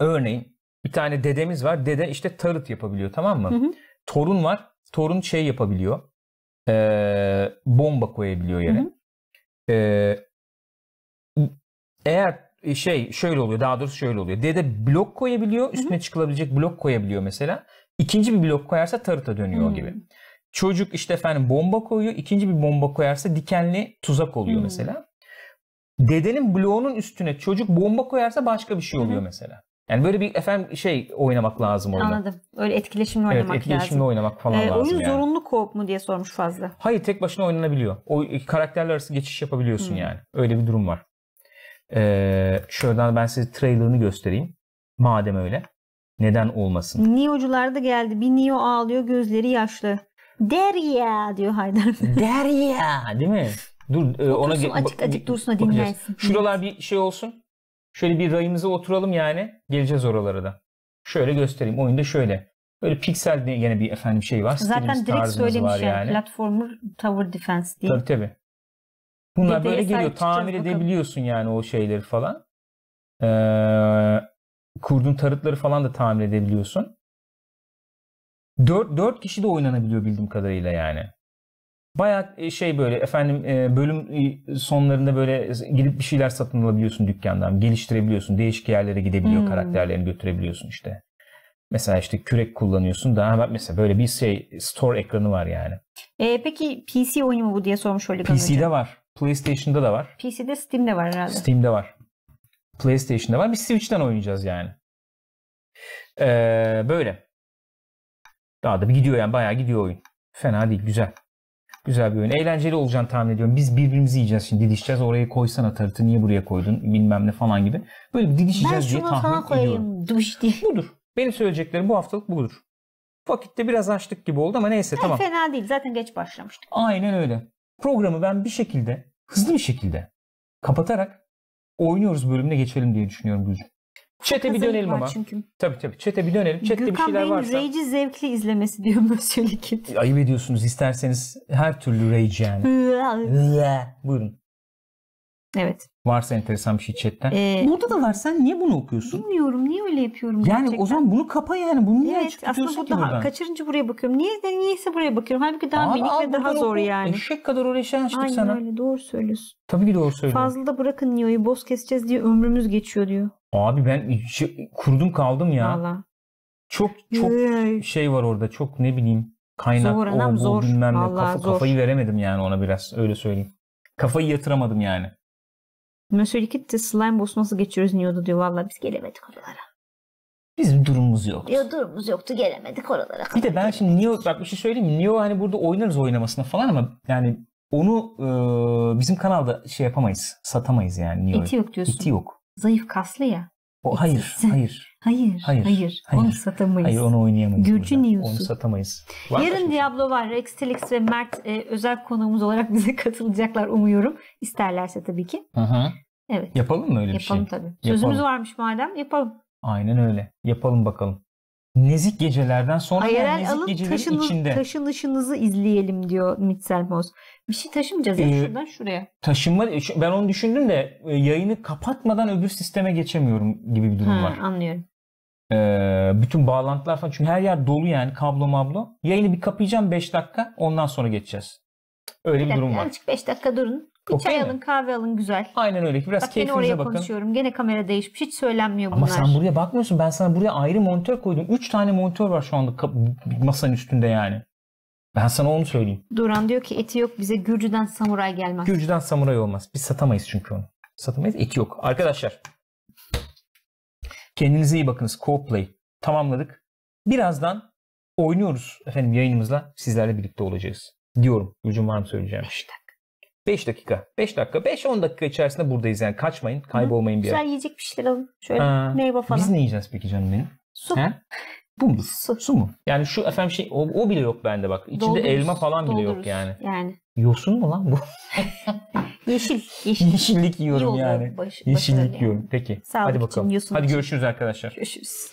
Örneğin bir tane dedemiz var. Dede işte tarot yapabiliyor tamam mı? Hı hı. Torun var. Torun şey yapabiliyor. Ee, bomba koyabiliyor yere. Hı hı. Ee, eğer e, şey şöyle oluyor daha doğrusu şöyle oluyor. dede blok koyabiliyor. Üstüne Hı-hı. çıkılabilecek blok koyabiliyor mesela. İkinci bir blok koyarsa tarıta dönüyor Hı-hı. Hmm. gibi. Çocuk işte efendim bomba koyuyor. ikinci bir bomba koyarsa dikenli tuzak oluyor Hı-hı. Hmm. mesela. Dedenin bloğunun üstüne çocuk bomba koyarsa başka bir şey oluyor Hı-hı. mesela. Yani böyle bir efendim şey oynamak lazım orada. Anladım. Öyle etkileşimle oynamak evet, etkileşimle lazım. oynamak falan ee, lazım. Oyun yani. zorunlu koop mu diye sormuş fazla. Hayır tek başına oynanabiliyor. O e, karakterler arası geçiş yapabiliyorsun Hı. Hmm. yani. Öyle bir durum var. Ee, şuradan ben size trailerını göstereyim. Madem öyle. Neden olmasın? Neo'cular da geldi. Bir Neo ağlıyor gözleri yaşlı. Derya diyor Haydar. Derya değil mi? Dur e, ona dursun, açık açık dursun dinlensin. Şuralar bir şey olsun. Şöyle bir rayımıza oturalım yani. Geleceğiz oralara da. Şöyle göstereyim. Oyunda şöyle. Böyle piksel diye yine bir efendim şey var. Zaten direkt söylemiş var yani. yani. Platformer Tower Defense diye. Tabii tabii. Bunlar Dedeye böyle geliyor. Tamir edebiliyorsun yani o şeyleri falan. Ee, kurduğun tarıtları falan da tamir edebiliyorsun. Dört dört kişi de oynanabiliyor bildiğim kadarıyla yani. Baya e, şey böyle efendim e, bölüm e, sonlarında böyle gidip bir şeyler satın alabiliyorsun dükkandan. Geliştirebiliyorsun. Değişik yerlere gidebiliyor hmm. karakterlerini götürebiliyorsun işte. Mesela işte kürek kullanıyorsun. Daha mesela böyle bir şey store ekranı var yani. E, peki PC oyunu mu bu diye sormuş Oligan PC'de hocam. var. PlayStation'da da var. PC'de Steam'de var herhalde. Steam'de var. PlayStation'da var. Biz Switch'ten oynayacağız yani. Ee, böyle. Daha da bir gidiyor yani bayağı gidiyor oyun. Fena değil güzel. Güzel bir oyun. Eğlenceli olacağını tahmin ediyorum. Biz birbirimizi yiyeceğiz şimdi didişeceğiz. Oraya koysana tarıtı niye buraya koydun bilmem ne falan gibi. Böyle bir didişeceğiz diye tahmin ediyorum. Ben şunu koyayım duş diye. Budur. Benim söyleyeceklerim bu haftalık budur. Vakitte biraz açtık gibi oldu ama neyse yani tamam. Fena değil zaten geç başlamıştık. Aynen öyle. Programı ben bir şekilde, hızlı bir şekilde kapatarak oynuyoruz bölümüne geçelim diye düşünüyorum Gülcüm. Çete bir dönelim ama. Çünkü. Tabii tabii. Çete bir dönelim. Çete bir şeyler Bey'in varsa. Rage'i zevkli izlemesi diyor Mösyö Likit. Ayıp ediyorsunuz. isterseniz her türlü Rage yani. Buyurun. Evet. Varsa enteresan bir şey chatten. Ee, Burada da var. Sen niye bunu okuyorsun? Bilmiyorum. Niye öyle yapıyorum yani gerçekten? Yani o zaman bunu kapa yani. Bunu niye evet, açık tutuyorsun bu ki daha, buradan? Kaçırıncı buraya bakıyorum. Niye, niyeyse buraya bakıyorum. Halbuki daha al, minik al, ve daha oku. zor yani. Eşek kadar oraya şey açtık Aynen sana. Aynen öyle. Doğru söylüyorsun. Tabii ki doğru söylüyorsun. Fazla da bırakın Nio'yu. Boz keseceğiz diye ömrümüz geçiyor diyor. Abi ben şey, kurdum kaldım ya. Valla. Çok çok şey var orada. Çok ne bileyim kaynak zor, anam, o, bu, zor. bilmem ne. Kafa, zor. Kafayı veremedim yani ona biraz öyle söyleyeyim. Kafayı yatıramadım yani. Monsieur de slime boss nasıl geçiyoruz Neo'da diyor. Valla biz gelemedik oralara. Bizim durumumuz yok. Ya durumumuz yoktu gelemedik oralara. Bir de ben şimdi Neo bak bir şey söyleyeyim mi? Neo hani burada oynarız oynamasına falan ama yani onu e, bizim kanalda şey yapamayız. Satamayız yani Neo'yu. Eti yok diyorsun. Eti yok. Zayıf kaslı ya. O, hayır, hayır. Hayır, hayır, hayır. Onu satamayız. Hayır, onu oynayamayız. Gürcü News'u. Onu satamayız. Var Yarın Diablo var. Rex Telix ve Mert e, özel konuğumuz olarak bize katılacaklar umuyorum. İsterlerse tabii ki. Hı hı. Evet. Yapalım mı öyle yapalım bir şey? Yapalım tabii. Sözümüz varmış madem. Yapalım. Aynen öyle. Yapalım bakalım. Nezik gecelerden sonra Hayır, yani nezik alın, gecelerin taşını, içinde. Taşınışınızı izleyelim diyor Mitzelmos. Bir şey taşımayacağız ee, ya şuradan şuraya. Taşınma ben onu düşündüm de e, yayını kapatmadan öbür sisteme geçemiyorum gibi bir durum ha, var. Anlıyorum. Ee, bütün bağlantılar falan. Çünkü her yer dolu yani kablo mablo. Yayını bir kapayacağım 5 dakika ondan sonra geçeceğiz. Öyle bir, bir durum var. Azıcık 5 dakika durun. Bir okay çay mi? alın kahve alın güzel. Aynen öyle. Biraz Bak, keyfinize oraya bakın. konuşuyorum. Gene kamera değişmiş. Hiç söylenmiyor bunlar. Ama sen buraya bakmıyorsun. Ben sana buraya ayrı monitör koydum. 3 tane monitör var şu anda masanın üstünde yani. Ben sana onu söyleyeyim. Duran diyor ki eti yok bize Gürcü'den samuray gelmez. Gürcü'den samuray olmaz. Biz satamayız çünkü onu. Satamayız. Eti yok. Arkadaşlar Kendinize iyi bakınız. co tamamladık. Birazdan oynuyoruz efendim yayınımızla sizlerle birlikte olacağız. Diyorum. Gülcüm var mı söyleyeceğim? 5 dakika. 5 dakika. 5 dakika. 5-10 dakika içerisinde buradayız yani. Kaçmayın. Kaybolmayın bir yere. Güzel yiyecek pişirelim. Şöyle Aa, meyve falan. Biz ne yiyeceğiz peki canım benim? Su. He? Bu mu? Su. Su mu? Yani şu efendim şey o, o bile yok bende bak. İçinde dolduruz, elma falan bile dolduruz. yok yani. Yani. Yosun mu lan bu? Yeşil. yeşil. Yeşillik yiyorum İyi yani. baş- Yeşillik yani. yiyorum. Peki. Sağlık hadi bakalım. yiyorsun. Hadi görüşürüz arkadaşlar. Görüşürüz.